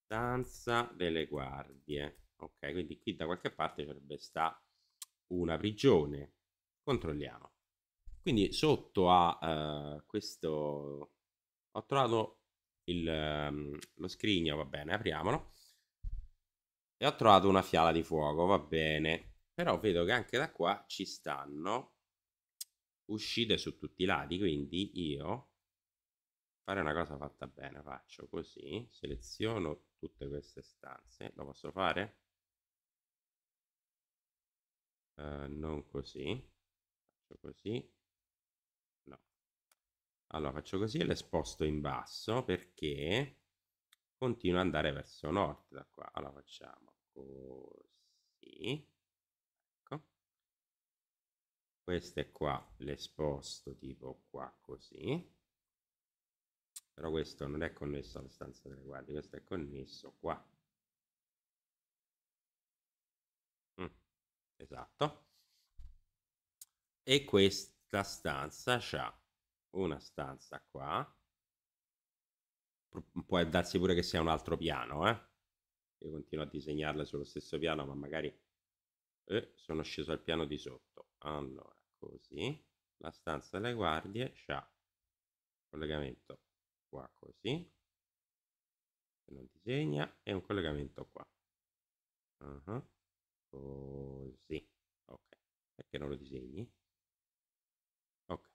Stanza delle guardie. Ok, quindi qui da qualche parte dovrebbe sta una prigione. Controlliamo. Quindi sotto a uh, questo ho trovato il, um, lo scrigno, va bene, apriamolo. E ho trovato una fiala di fuoco, va bene. Però vedo che anche da qua ci stanno uscite su tutti i lati, quindi io fare una cosa fatta bene, faccio così, seleziono tutte queste stanze, lo posso fare? Uh, non così, faccio così, no. Allora faccio così e le sposto in basso perché continua ad andare verso nord da qua. Allora facciamo così queste qua le sposto tipo qua così però questo non è connesso alla stanza delle guardie questo è connesso qua mm, esatto e questa stanza c'ha una stanza qua può darsi pure che sia un altro piano eh? io continuo a disegnarla sullo stesso piano ma magari eh, sono sceso al piano di sotto allora, così. La stanza delle guardie c'ha collegamento qua così. Che non disegna. E un collegamento qua. Uh -huh. Così. Ok. Perché non lo disegni? Ok.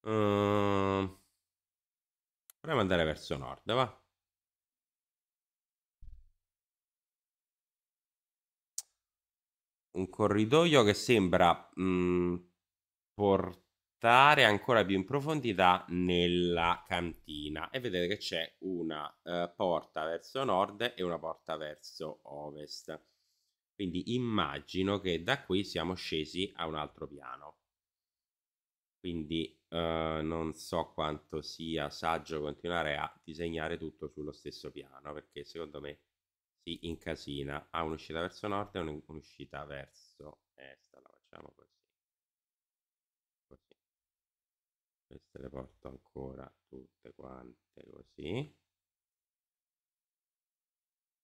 Uh, proviamo ad andare verso nord, va? un corridoio che sembra mh, mhmm, portare ancora più in profondità nella cantina e vedete che c'è una eh, porta verso nord e una porta verso ovest. Quindi immagino che da qui siamo scesi a un altro piano. Quindi eh, non so quanto sia saggio continuare a disegnare tutto sullo stesso piano perché secondo me si incasina, ha un'uscita verso nord e un'uscita verso est, la facciamo così, così, queste le porto ancora tutte quante così,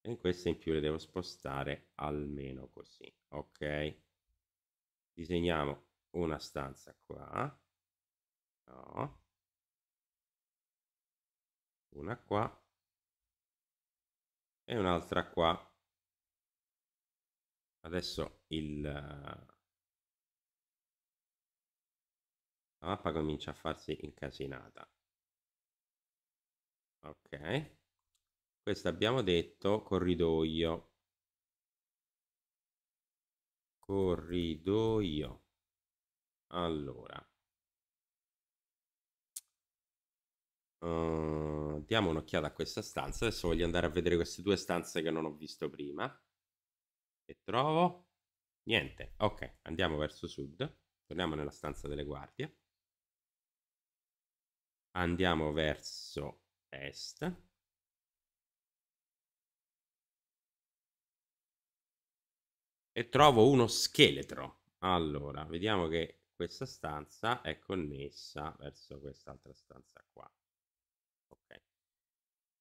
e in queste in più le devo spostare almeno così, ok? Disegniamo una stanza qua, no, una qua e un'altra qua. Adesso il, la mappa comincia a farsi incasinata. Ok, questo abbiamo detto corridoio. Corridoio. Allora, Ehm, diamo un'occhiata a questa stanza. Adesso voglio andare a vedere queste due stanze che non ho visto prima. E trovo niente. Ok, andiamo verso sud. Torniamo nella stanza delle guardie. Andiamo verso est. E trovo uno scheletro. Allora, vediamo che questa stanza è connessa verso quest'altra stanza qua.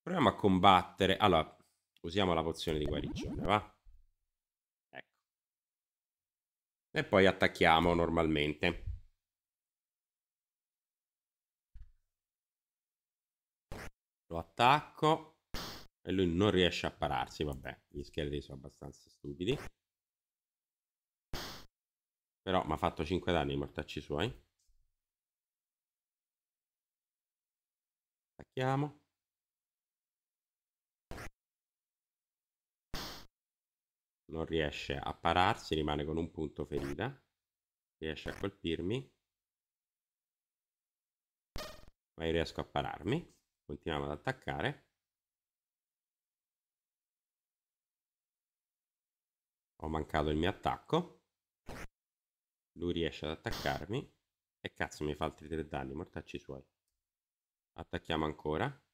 Proviamo a combattere. Allora, usiamo la pozione di guarigione, va? Ecco. E poi attacchiamo normalmente. Lo attacco. E lui non riesce a pararsi, vabbè. Gli scheletri sono abbastanza stupidi. Però mi ha fatto 5 danni i mortacci suoi. Attacchiamo. non riesce a pararsi, rimane con un punto ferita, riesce a colpirmi, ma io riesco a pararmi, continuiamo ad attaccare. Ho mancato il mio attacco, lui riesce ad attaccarmi e cazzo mi fa altri tre danni, mortacci suoi. Attacchiamo ancora.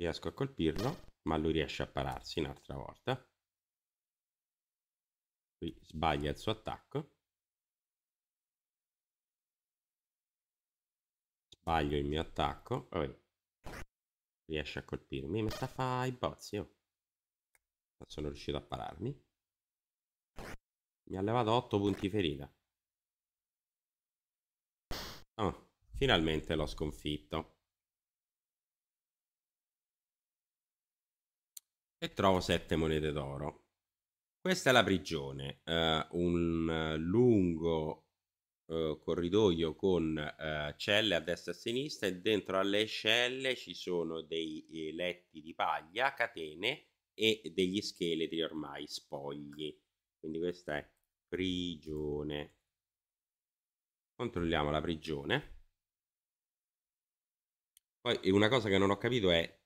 Riesco a colpirlo, ma lui riesce a pararsi un'altra volta. Qui sbaglia il suo attacco. Sbaglio il mio attacco. Oh, riesce a colpirmi. Ma sta fa i bozzi, oh. Sono riuscito a pararmi. Mi ha levato 8 punti ferita. Oh, finalmente l'ho sconfitto. e trovo 7 monete d'oro. Questa è la prigione, eh, un eh, lungo eh, corridoio con eh, celle a destra e a sinistra e dentro alle celle ci sono dei eh, letti di paglia, catene e degli scheletri ormai spogli. Quindi questa è prigione. Controlliamo la prigione. Poi una cosa che non ho capito è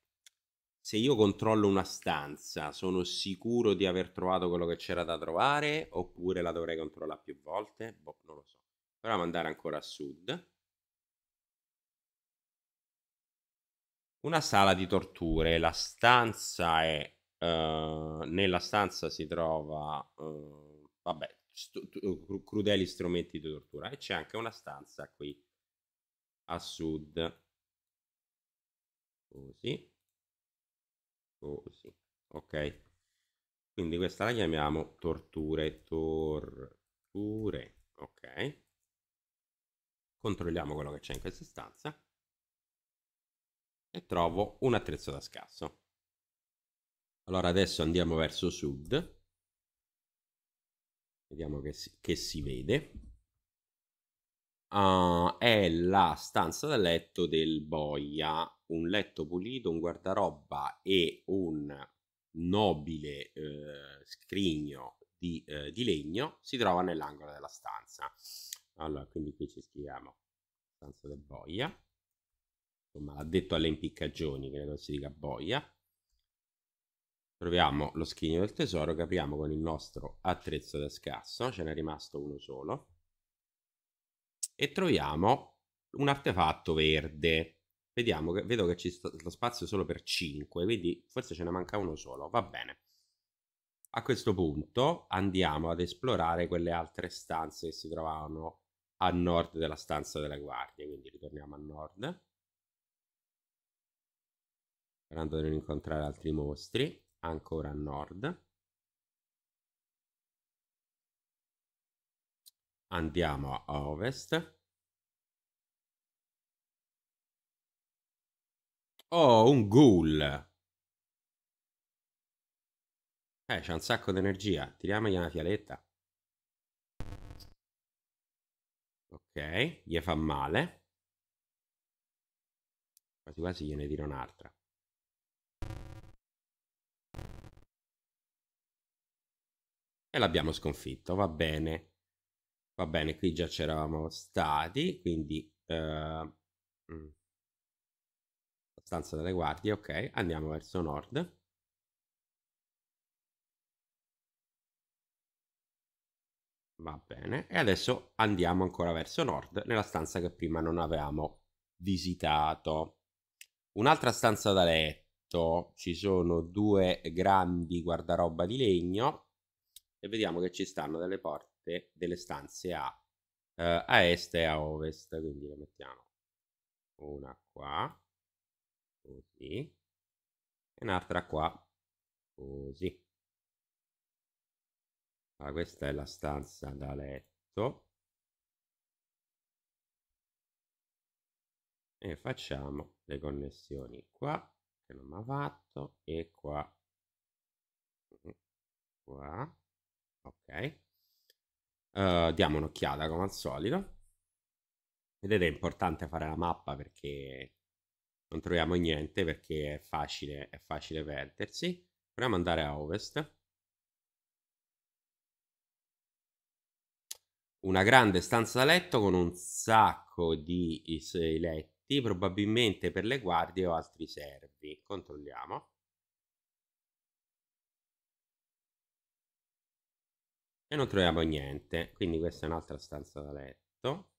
se io controllo una stanza, sono sicuro di aver trovato quello che c'era da trovare oppure la dovrei controllare più volte? Boh, non lo so. Proviamo ad andare ancora a sud. Una sala di torture, la stanza è... Uh, nella stanza si trova... Uh, vabbè, crudeli strumenti di tortura. E c'è anche una stanza qui a sud. Così così oh, ok quindi questa la chiamiamo torture torture ok controlliamo quello che c'è in questa stanza e trovo un attrezzo da scasso allora adesso andiamo verso sud vediamo che si, che si vede uh, è la stanza da letto del boia un letto pulito, un guardaroba e un nobile eh, scrigno di, eh, di, legno si trova nell'angolo della stanza. Allora, quindi qui ci scriviamo stanza del boia, insomma l'ha detto alle impiccagioni, che non si dica boia. Troviamo lo scrigno del tesoro che apriamo con il nostro attrezzo da scasso, ce n'è rimasto uno solo, e troviamo un artefatto verde Vediamo, che, vedo che c'è lo spazio solo per 5, quindi forse ce ne manca uno solo, va bene. A questo punto andiamo ad esplorare quelle altre stanze che si trovavano a nord della stanza delle guardie, quindi ritorniamo a nord. Sperando di non incontrare altri mostri, ancora a nord. Andiamo a ovest. Oh, un ghoul! Eh, c'ha un sacco di energia. Tiriamogli una fialetta. Ok, gli fa male. Quasi quasi gliene tiro un'altra. E l'abbiamo sconfitto, va bene. Va bene, qui già c'eravamo stati, quindi... Uh... Mm stanza delle guardie, ok, andiamo verso nord. Va bene, e adesso andiamo ancora verso nord, nella stanza che prima non avevamo visitato. Un'altra stanza da letto, ci sono due grandi guardaroba di legno e vediamo che ci stanno delle porte, delle stanze a, eh, a est e a ovest, quindi le mettiamo una qua così, e un'altra qua, così. Allora, ah, questa è la stanza da letto. E facciamo le connessioni qua, che non mi ha fatto, e qua. Mm, qua. Ok. Uh, diamo un'occhiata come al solito. Vedete è importante fare la mappa perché non troviamo niente perché è facile, è facile perdersi. Proviamo ad andare a ovest. Una grande stanza da letto con un sacco di letti, probabilmente per le guardie o altri servi. Controlliamo. E non troviamo niente, quindi questa è un'altra stanza da letto.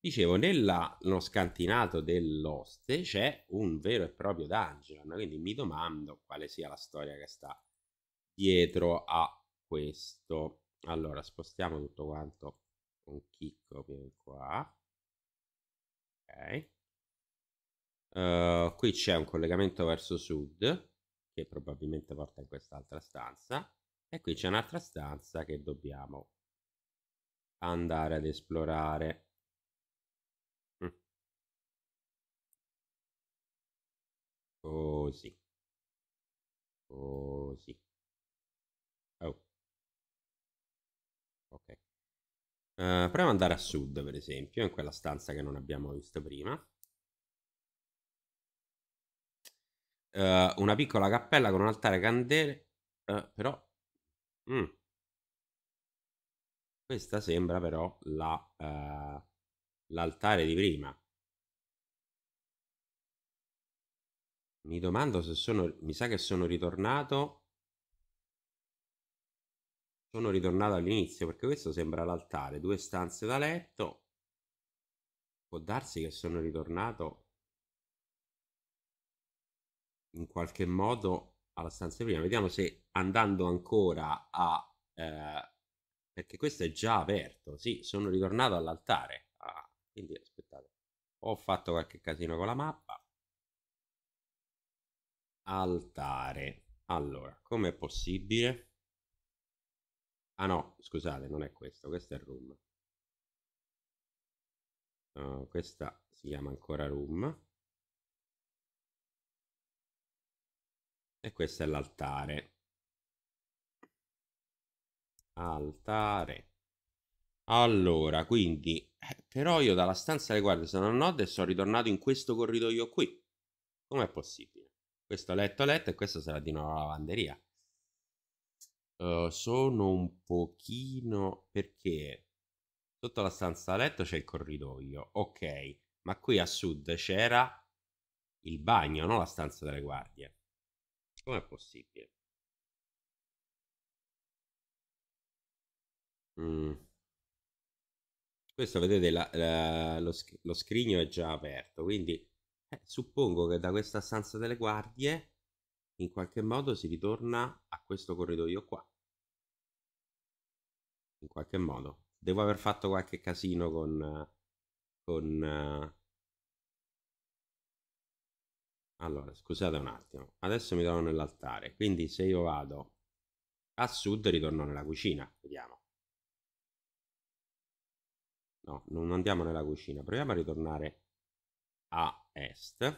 Dicevo, nello scantinato dell'oste c'è un vero e proprio dungeon, quindi mi domando quale sia la storia che sta dietro a questo. Allora, spostiamo tutto quanto un chicco qua. Ok. Uh, qui c'è un collegamento verso sud che probabilmente porta in quest'altra stanza e qui c'è un'altra stanza che dobbiamo andare ad esplorare così, oh, così. Oh, oh. Ok. Uh, proviamo ad andare a sud, per esempio, in quella stanza che non abbiamo visto prima. Uh, una piccola cappella con un altare candele, uh, però... Mm. Questa sembra però l'altare di prima. Mi domando se sono... Mi sa che sono ritornato... Sono ritornato all'inizio perché questo sembra l'altare. Due stanze da letto. Può darsi che sono ritornato in qualche modo alla stanza prima. Vediamo se andando ancora a... Eh, perché questo è già aperto. Sì, sono ritornato all'altare. Ah, quindi aspettate. Ho fatto qualche casino con la mappa altare. Allora, com'è possibile? Ah no, scusate, non è questo, questo è room. Uh, questa si chiama ancora room. E questo è l'altare. Altare. Allora, quindi, eh, però io dalla stanza le guardie sono a nord e sono ritornato in questo corridoio qui. Com'è possibile? questo letto letto e questo sarà di nuovo la lavanderia. Uh, sono un pochino perché sotto la stanza letto c'è il corridoio, ok, ma qui a sud c'era il bagno, non la stanza delle guardie. Com'è possibile? Mm. Questo vedete la, la, lo, lo scrigno è già aperto, quindi eh, suppongo che da questa stanza delle guardie in qualche modo si ritorna a questo corridoio qua. In qualche modo. Devo aver fatto qualche casino con... con... Eh, allora, scusate un attimo. Adesso mi trovo nell'altare. Quindi se io vado a sud ritorno nella cucina. Vediamo. No, non andiamo nella cucina. Proviamo a ritornare a est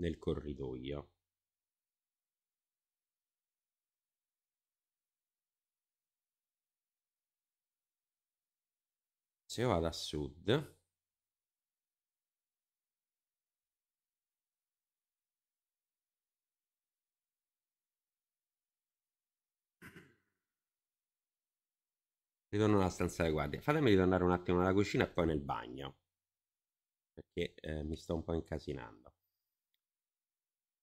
nel corridoio. Se vado a sud, ritorno alla stanza delle guardie. Fatemi ritornare un attimo nella cucina e poi nel bagno perché eh, mi sto un po' incasinando.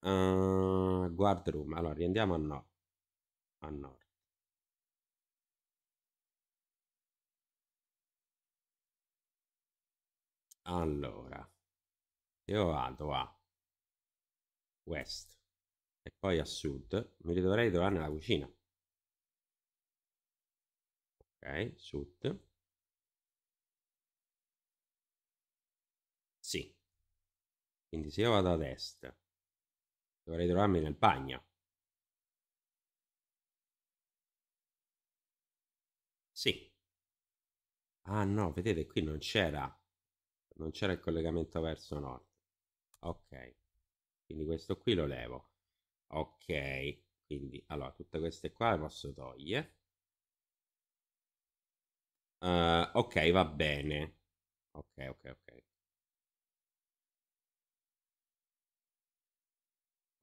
Uh, ah, guard room, allora riandiamo a, no. a nord. Allora, io vado a west e poi a sud, mi dovrei trovare nella cucina. Ok, sud. Quindi se io vado ad est, dovrei trovarmi nel bagno. Sì. Ah no, vedete qui non c'era non c'era il collegamento verso nord. Ok. Quindi questo qui lo levo. Ok. Quindi allora tutte queste qua le posso togliere. Uh, ok, va bene. Ok, ok, ok.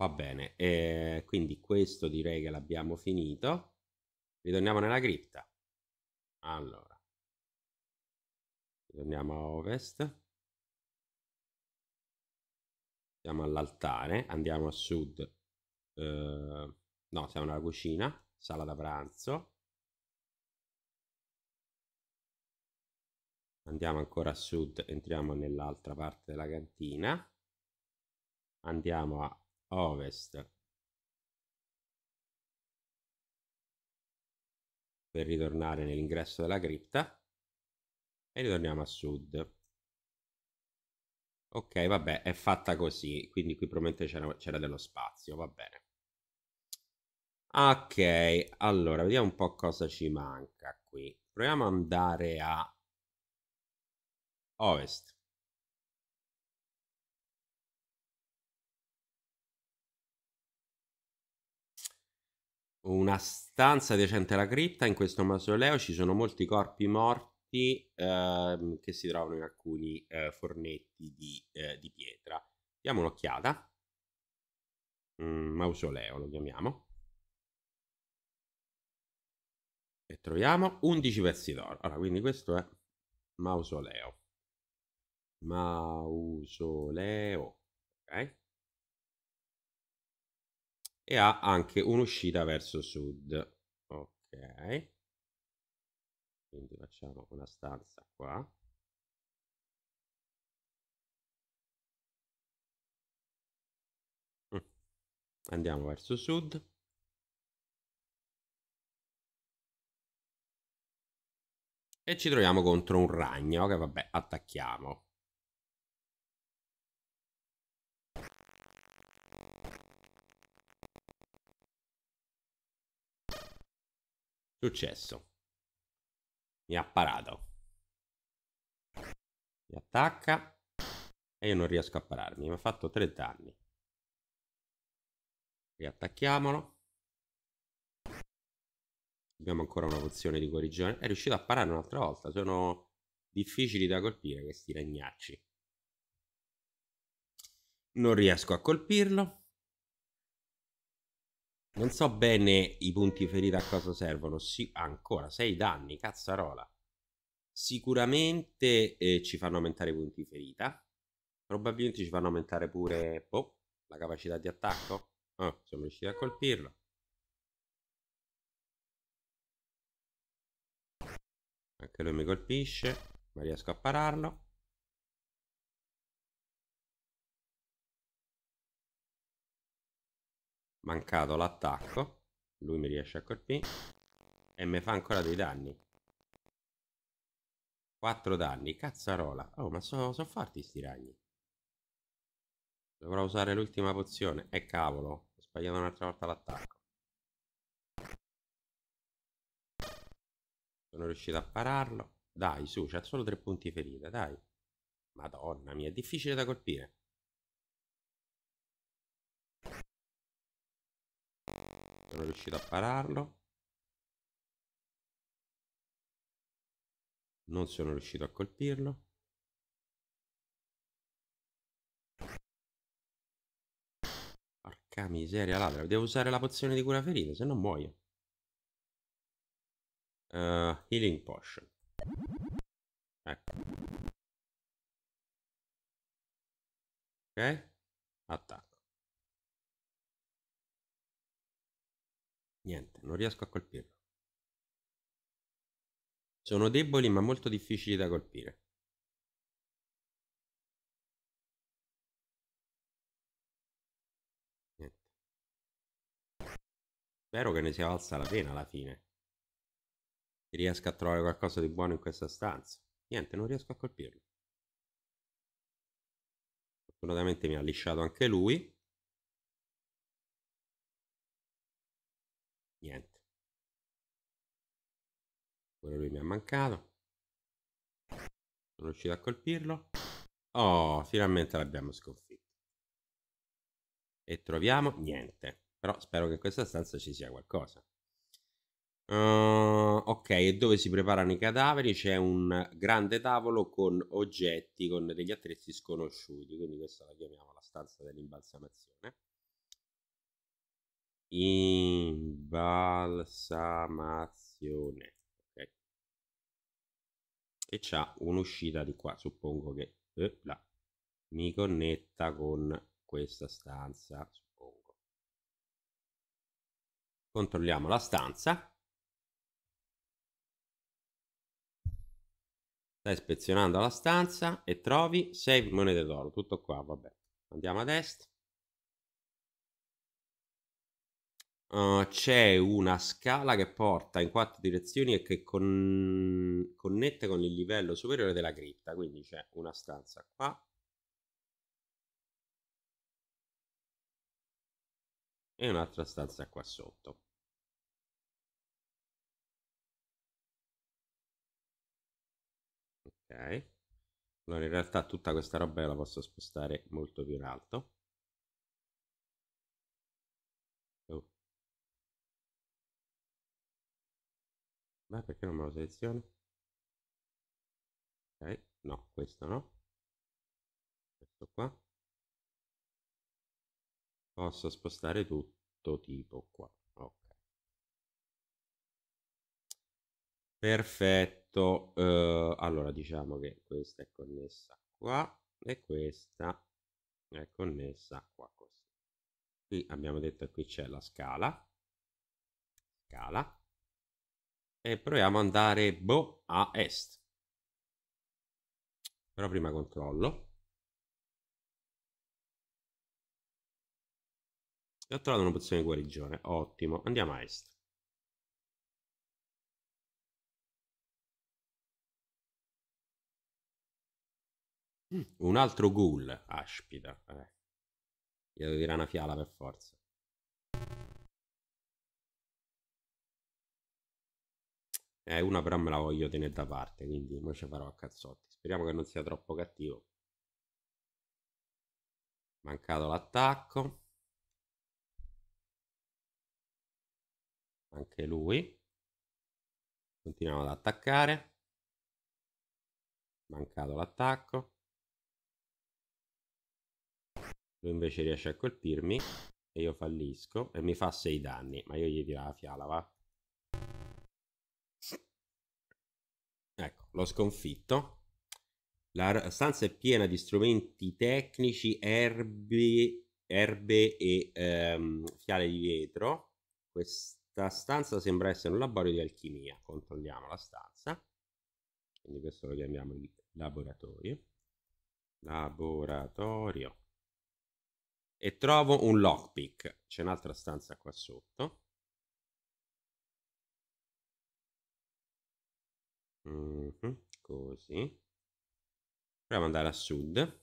Va bene, eh, quindi questo direi che l'abbiamo finito. Ritorniamo nella cripta. Allora, ritorniamo a ovest. Siamo all'altare, andiamo a sud. Eh, no, siamo nella cucina, sala da pranzo. Andiamo ancora a sud, entriamo nell'altra parte della cantina. Andiamo a ovest oh, per ritornare nell'ingresso della cripta e ritorniamo a sud ok vabbè è fatta così quindi qui probabilmente c'era dello spazio va bene ok allora vediamo un po' cosa ci manca qui proviamo ad andare a ovest una stanza adiacente alla cripta, in questo mausoleo ci sono molti corpi morti ehm, che si trovano in alcuni eh, fornetti di, eh, di, pietra. Diamo un'occhiata. Mm, mausoleo lo chiamiamo. E troviamo 11 pezzi d'oro. Allora, quindi questo è mausoleo. Mausoleo. Ok e ha anche un'uscita verso sud. Ok. Quindi facciamo una stanza qua. Mm. Andiamo verso sud. E ci troviamo contro un ragno che vabbè attacchiamo. Successo. Mi ha parato. Mi attacca. E io non riesco a pararmi. Mi ha fatto tre danni. Riattacchiamolo. Abbiamo ancora una pozione di guarigione. È riuscito a parare un'altra volta. Sono difficili da colpire questi ragnacci. Non riesco a colpirlo. Non so bene i punti ferita a cosa servono. Sì, ancora 6 danni, cazzarola. Sicuramente eh, ci fanno aumentare i punti ferita. Probabilmente ci fanno aumentare pure boh, la capacità di attacco. Oh, siamo riusciti a colpirlo. Anche lui mi colpisce, ma riesco a pararlo. mancato l'attacco, lui mi riesce a colpire e mi fa ancora dei danni. 4 danni, cazzarola. Oh, ma sono so farti sti ragni. Dovrò usare l'ultima pozione. E eh, cavolo, ho sbagliato un'altra volta l'attacco. Sono riuscito a pararlo. Dai, su, c'è solo 3 punti ferita, dai. Madonna mia, è difficile da colpire. Sono riuscito a pararlo. Non sono riuscito a colpirlo. Porca miseria ladra, devo usare la pozione di cura ferita, se no muoio. Uh, healing potion. Ecco. Ok. Attacco. Niente, non riesco a colpirlo. Sono deboli ma molto difficili da colpire. Niente. Spero che ne sia valsa la pena alla fine. Che riesca a trovare qualcosa di buono in questa stanza. Niente, non riesco a colpirlo. Fortunatamente mi ha lisciato anche lui. niente quello lui mi ha mancato sono riuscito a colpirlo oh finalmente l'abbiamo sconfitto e troviamo niente però spero che in questa stanza ci sia qualcosa uh, ok e dove si preparano i cadaveri c'è un grande tavolo con oggetti con degli attrezzi sconosciuti quindi questa la chiamiamo la stanza dell'imbalsamazione imbalsamazione okay. e c'ha un'uscita di qua suppongo che eh, là, mi connetta con questa stanza suppongo controlliamo la stanza stai ispezionando la stanza e trovi 6 monete d'oro tutto qua vabbè andiamo a destra Eh, c'è una scala che porta in quattro direzioni e che con... connette con il livello superiore della cripta. Quindi c'è una stanza qua. E un'altra stanza qua sotto. Ok. Allora in realtà tutta questa roba la posso spostare molto più in alto. Beh, perché non me lo seleziono? Ok, no, questo no. Questo qua. Posso spostare tutto tipo qua. Ok. Perfetto. Uh, allora, diciamo che questa è connessa qua e questa è connessa qua così. Qui abbiamo detto che qui c'è la scala. Scala e proviamo ad andare boh a est. Però prima controllo. E ho trovato una pozione di guarigione, ottimo, andiamo a est. Mm, un altro ghoul, aspita. Eh. Gli devo tirare una fiala per forza. Eh, una però me la voglio tenere da parte, quindi non ci farò a cazzotti. Speriamo che non sia troppo cattivo. Mancato l'attacco. Anche lui. Continuiamo ad attaccare. Mancato l'attacco. Lui invece riesce a colpirmi e io fallisco e mi fa 6 danni, ma io gli tiro la fiala, va? Ecco, l'ho sconfitto. La stanza è piena di strumenti tecnici, erbe, erbe e ehm, fiale di vetro. Questa stanza sembra essere un laboratorio di alchimia. Controlliamo la stanza. Quindi questo lo chiamiamo il laboratorio. Laboratorio. E trovo un lockpick. C'è un'altra stanza qua sotto. Mm -hmm, così. Proviamo ad andare a sud.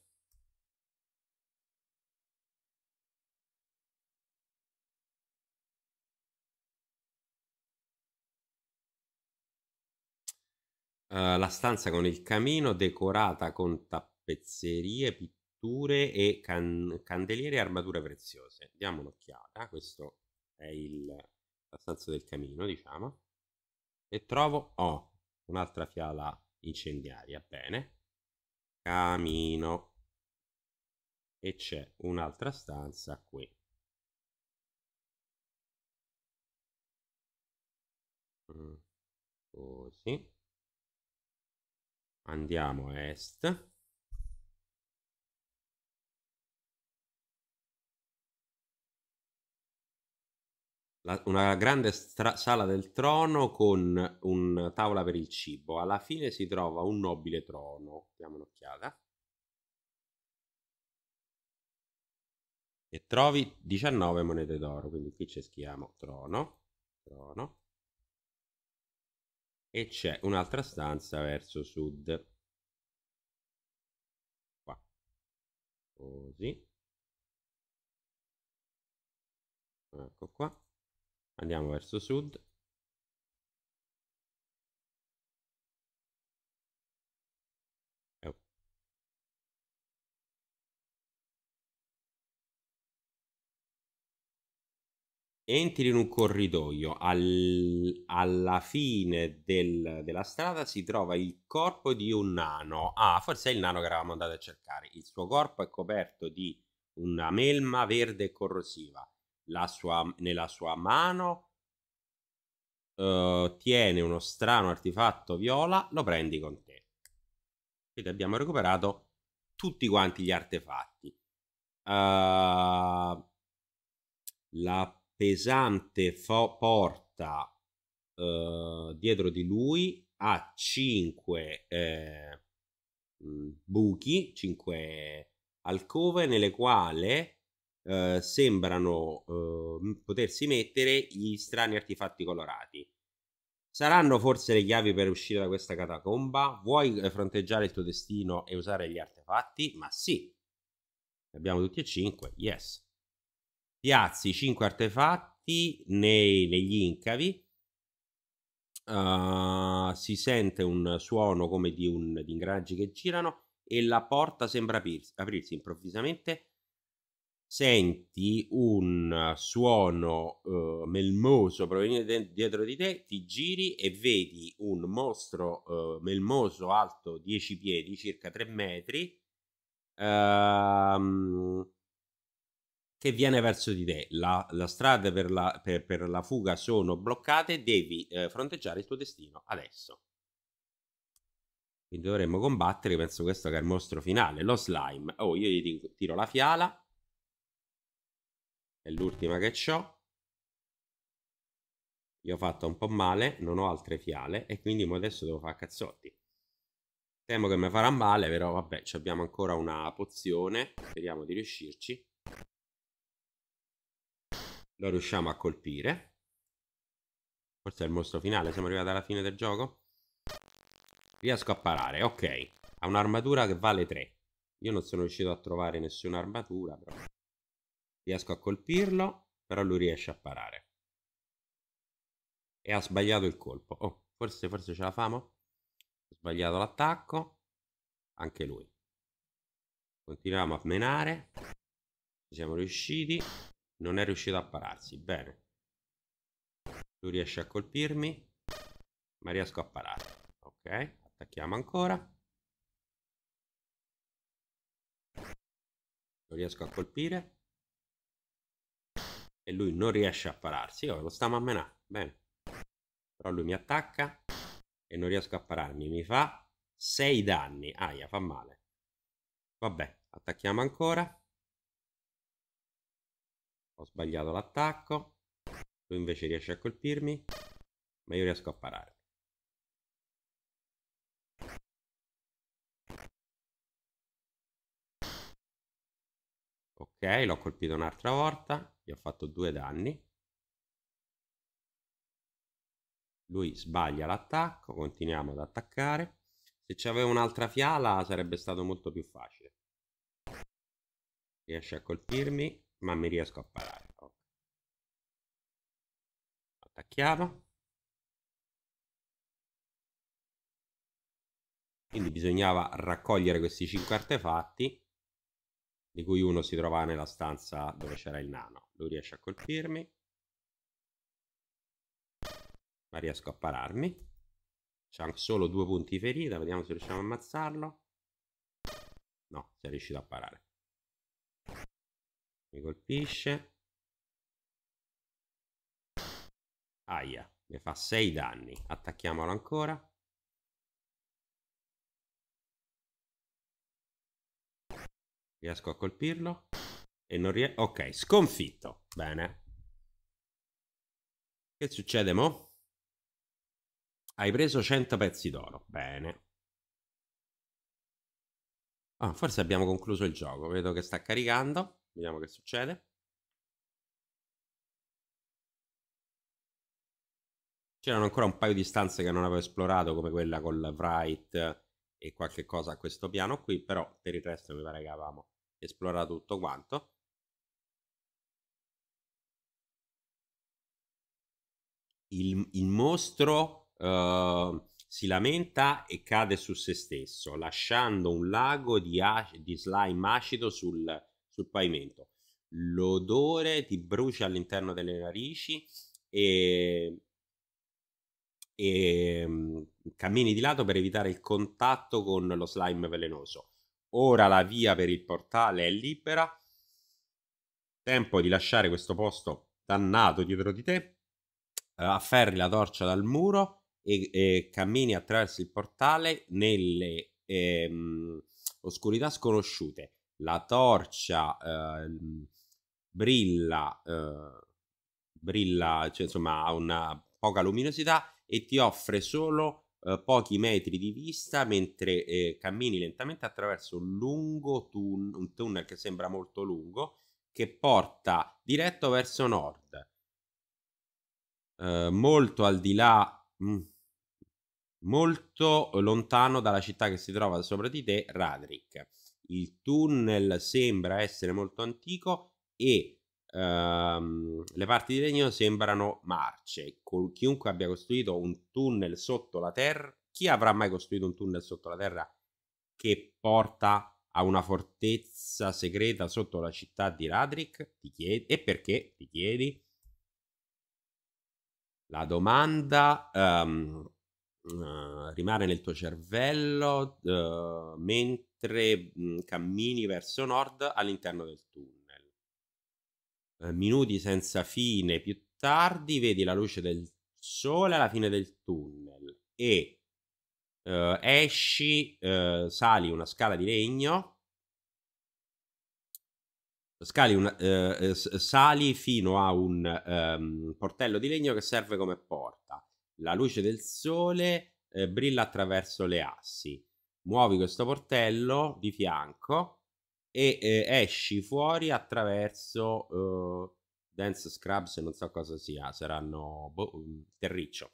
Uh, la stanza con il camino decorata con tappezzerie, pitture e can candeliere e armature preziose. Diamo un'occhiata, questa è il, la stanza del camino, diciamo. E trovo... Oh, un'altra fiala incendiaria, bene. Camino. E c'è un'altra stanza qui. Mm. Così. Andiamo a est. una grande stra- sala del trono con una tavola per il cibo. Alla fine si trova un nobile trono. Diamo un'occhiata. E trovi 19 monete d'oro, quindi qui c'è schiamo trono, trono. E c'è un'altra stanza verso sud. Qua. Così. Ecco qua andiamo verso sud oh. entri in un corridoio, Al, alla fine del, della strada si trova il corpo di un nano. Ah, forse è il nano che eravamo andati a cercare. Il suo corpo è coperto di una melma verde e corrosiva sua, nella sua mano, uh, tiene uno strano artefatto viola, lo prendi con te. Quindi abbiamo recuperato tutti quanti gli artefatti. Uh, la pesante porta uh, dietro di lui ha 5 eh, buchi, 5 alcove nelle quali eh, sembrano eh, potersi mettere gli strani artefatti colorati. Saranno forse le chiavi per uscire da questa catacomba? Vuoi eh, fronteggiare il tuo destino e usare gli artefatti? Ma sì. Abbiamo tutti e cinque, yes. Piazzi 5 artefatti nei, negli incavi. Uh, si sente un suono come di, un, di ingranaggi che girano e la porta sembra aprirsi improvvisamente senti un suono eh, melmoso proveniente dietro di te, ti giri e vedi un mostro eh, melmoso alto 10 piedi, circa 3 metri, ehm, che viene verso di te. La, la strada per la, per, per la, fuga sono bloccate, devi eh, fronteggiare il tuo destino adesso. Quindi dovremmo combattere, penso questo che è il mostro finale, lo slime. Oh, io gli tiro la fiala è l'ultima che ho io ho fatto un po' male, non ho altre fiale e quindi adesso devo fare cazzotti. Temo che mi farà male, però vabbè, abbiamo ancora una pozione, speriamo di riuscirci. Lo riusciamo a colpire. Forse è il mostro finale, siamo arrivati alla fine del gioco. Riesco a parare, ok. Ha un'armatura che vale 3. Io non sono riuscito a trovare nessuna armatura, però Riesco a colpirlo, però lui riesce a parare. E ha sbagliato il colpo. Oh, forse, forse ce la famo? Ho sbagliato l'attacco. Anche lui. Continuiamo a menare. Ci siamo riusciti. Non è riuscito a pararsi. Bene. Lui riesce a colpirmi. Ma riesco a parare. Ok. Attacchiamo ancora. Non riesco a colpire e lui non riesce a pararsi, io lo sta mammenando, bene. Però lui mi attacca e non riesco a pararmi, mi fa 6 danni, aia, fa male. Vabbè, attacchiamo ancora. Ho sbagliato l'attacco, lui invece riesce a colpirmi, ma io riesco a pararmi. Ok, l'ho colpito un'altra volta, gli ho fatto due danni. Lui sbaglia l'attacco, continuiamo ad attaccare. Se ci aveva un'altra fiala sarebbe stato molto più facile. Riesce a colpirmi, ma mi riesco a parare. Attacchiamo. Quindi bisognava raccogliere questi 5 artefatti di cui uno si trova nella stanza dove c'era il nano. Lui riesce a colpirmi, ma riesco a pararmi. C'è solo due punti ferita, vediamo se riusciamo a ammazzarlo. No, si è riuscito a parare. Mi colpisce. Aia, mi fa 6 danni. Attacchiamolo ancora. Riesco a colpirlo? E non riesco... Ok, sconfitto. Bene. Che succede mo? Hai preso 100 pezzi d'oro. Bene. Ah, forse abbiamo concluso il gioco. Vedo che sta caricando. Vediamo che succede. C'erano ancora un paio di stanze che non avevo esplorato, come quella col Wright e qualche cosa a questo piano qui, però per il resto mi pare che avevamo esplora tutto quanto. Il, il mostro uh, si lamenta e cade su se stesso, lasciando un lago di, di slime acido sul, sul pavimento. L'odore ti brucia all'interno delle narici e e mm, cammini di lato per evitare il contatto con lo slime velenoso. Ora la via per il portale è libera. Tempo di lasciare questo posto dannato dietro di te. Uh, afferri la torcia dal muro e, e cammini attraverso il portale nelle ehm, oscurità sconosciute. La torcia ehm, brilla, eh, brilla, cioè, insomma, ha una poca luminosità e ti offre solo eh, pochi metri di vista mentre eh, cammini lentamente attraverso un lungo tun- un tunnel che sembra molto lungo che porta diretto verso nord. Eh, molto al di là, mh, mm, molto lontano dalla città che si trova sopra di te, Radric. Il tunnel sembra essere molto antico e ehm, le parti di legno sembrano marce. Con chiunque abbia costruito un tunnel sotto la terra, chi avrà mai costruito un tunnel sotto la terra che porta a una fortezza segreta sotto la città di Radric? Ti chiedi, e perché? Ti chiedi. La domanda um, uh, rimane nel tuo cervello uh, mentre mh, mm, cammini verso nord all'interno del tunnel. Eh, minuti senza fine più tardi vedi la luce del sole alla fine del tunnel e eh, esci, eh, sali una scala di legno, scali una, eh, sali fino a un um, portello di legno che serve come porta. La luce del sole eh, brilla attraverso le assi. Muovi questo portello di fianco e eh, esci fuori attraverso eh, Dance Scrubs, non so cosa sia, saranno boh, mm, terriccio.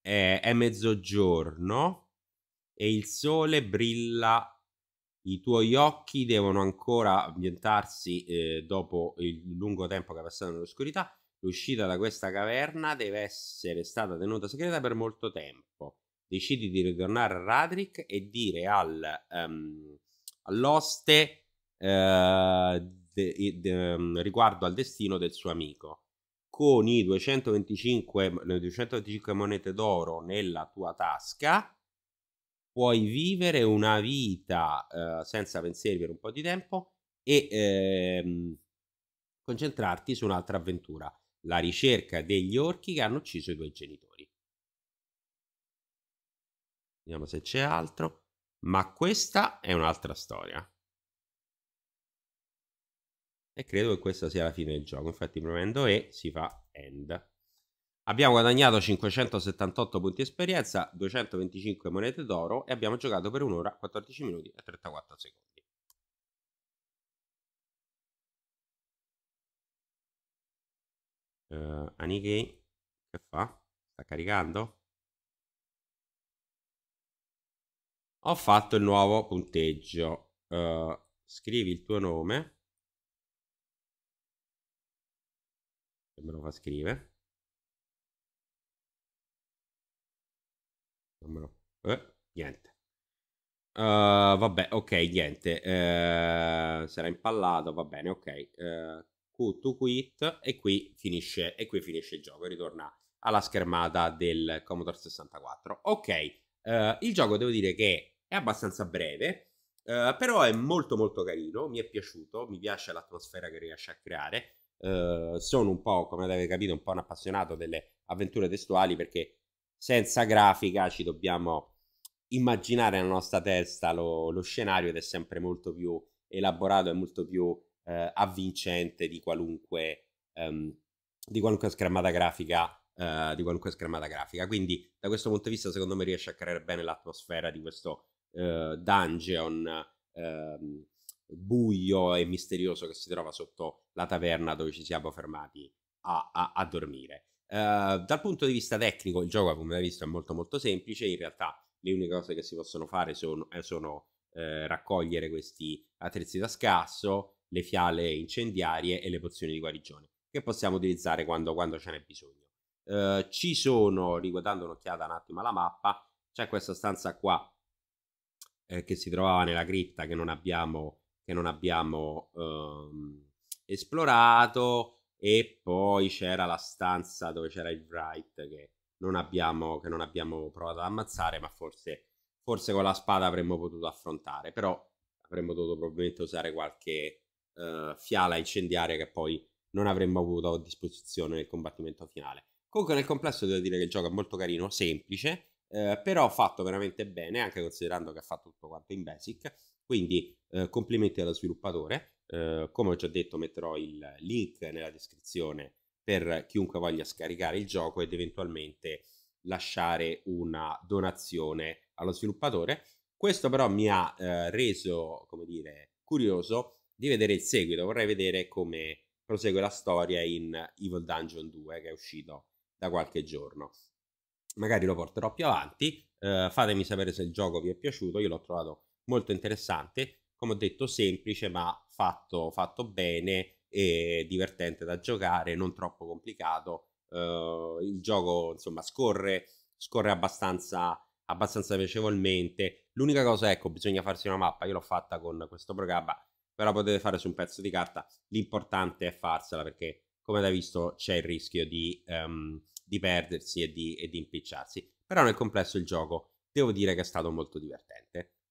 Eh, è mezzogiorno e il sole brilla, i tuoi occhi devono ancora ambientarsi eh, dopo il lungo tempo che è passato nell'oscurità. L'uscita da questa caverna deve essere stata tenuta segreta per molto tempo. Decidi di ritornare a Radric e dire al, um, all'oste eh, de, de, mm, riguardo al destino del suo amico. Con i 225, 225 monete d'oro nella tua tasca, puoi vivere una vita eh, senza pensieri per un po' di tempo e ehm, concentrarti su un'altra avventura, la ricerca degli orchi che hanno ucciso i tuoi genitori. Vediamo se c'è altro, ma questa è un'altra storia. E credo che questa sia la fine del gioco. Infatti premendo E si fa End. Abbiamo guadagnato 578 punti esperienza, 225 monete d'oro e abbiamo giocato per un'ora, 14 minuti e 34 secondi. Uh, eh, Aniki, che fa? Sta caricando? Ho fatto il nuovo punteggio. Uh, scrivi il tuo nome. e me lo fa scrivere. Non me lo... Eh, niente. Uh, vabbè, ok, niente. Uh, sarà impallato, va bene, ok. Uh, eh, Q to quit e qui, finisce, e qui finisce il gioco, ritorna alla schermata del Commodore 64. Ok, il gioco devo dire che è abbastanza breve, però è molto molto carino, mi è piaciuto, mi piace l'atmosfera che riesce a creare eh, sono un po', come avete capito, un po' un appassionato delle avventure testuali perché senza grafica ci dobbiamo immaginare nella nostra testa lo, lo scenario ed è sempre molto più elaborato e molto più eh, avvincente di qualunque, ehm, di qualunque schermata grafica Uh, di qualunque schermata grafica. Quindi, da questo punto di vista, secondo me riesce a creare bene l'atmosfera di questo uh, dungeon uh, buio e misterioso che si trova sotto la taverna dove ci siamo fermati a, a, a dormire. Uh, dal punto di vista tecnico, il gioco, come l'hai visto, è molto molto semplice. In realtà, le uniche cose che si possono fare sono, eh, sono eh, raccogliere questi attrezzi da scasso, le fiale incendiarie e le pozioni di guarigione, che possiamo utilizzare quando, quando ce n'è bisogno. Uh, ci sono, riguardando un'occhiata un attimo alla mappa, c'è questa stanza qua eh, che si trovava nella cripta che non abbiamo che non abbiamo ehm, esplorato e poi c'era la stanza dove c'era il Wright che non abbiamo, che non abbiamo provato ad ammazzare ma forse, forse con la spada avremmo potuto affrontare però avremmo dovuto probabilmente usare qualche eh, fiala incendiaria che poi non avremmo avuto a disposizione nel combattimento finale comunque nel complesso devo dire che il gioco è molto carino semplice eh, però fatto veramente bene anche considerando che ha fatto tutto quanto in basic quindi eh, complimenti allo sviluppatore, eh, come ho già detto metterò il link nella descrizione per chiunque voglia scaricare il gioco ed eventualmente lasciare una donazione allo sviluppatore. Questo però mi ha eh, reso, come dire, curioso di vedere il seguito, vorrei vedere come prosegue la storia in Evil Dungeon 2 che è uscito da qualche giorno. Magari lo porterò più avanti, eh, fatemi sapere se il gioco vi è piaciuto, io l'ho trovato molto interessante, come ho detto semplice ma fatto, fatto bene e divertente da giocare, non troppo complicato. Uh, il gioco insomma scorre, scorre abbastanza, abbastanza piacevolmente. L'unica cosa, ecco, bisogna farsi una mappa. Io l'ho fatta con questo programma, però potete fare su un pezzo di carta. L'importante è farsela perché, come avete visto, c'è il rischio di, um, di perdersi e di, e di impicciarsi. Però nel complesso il gioco devo dire che è stato molto divertente.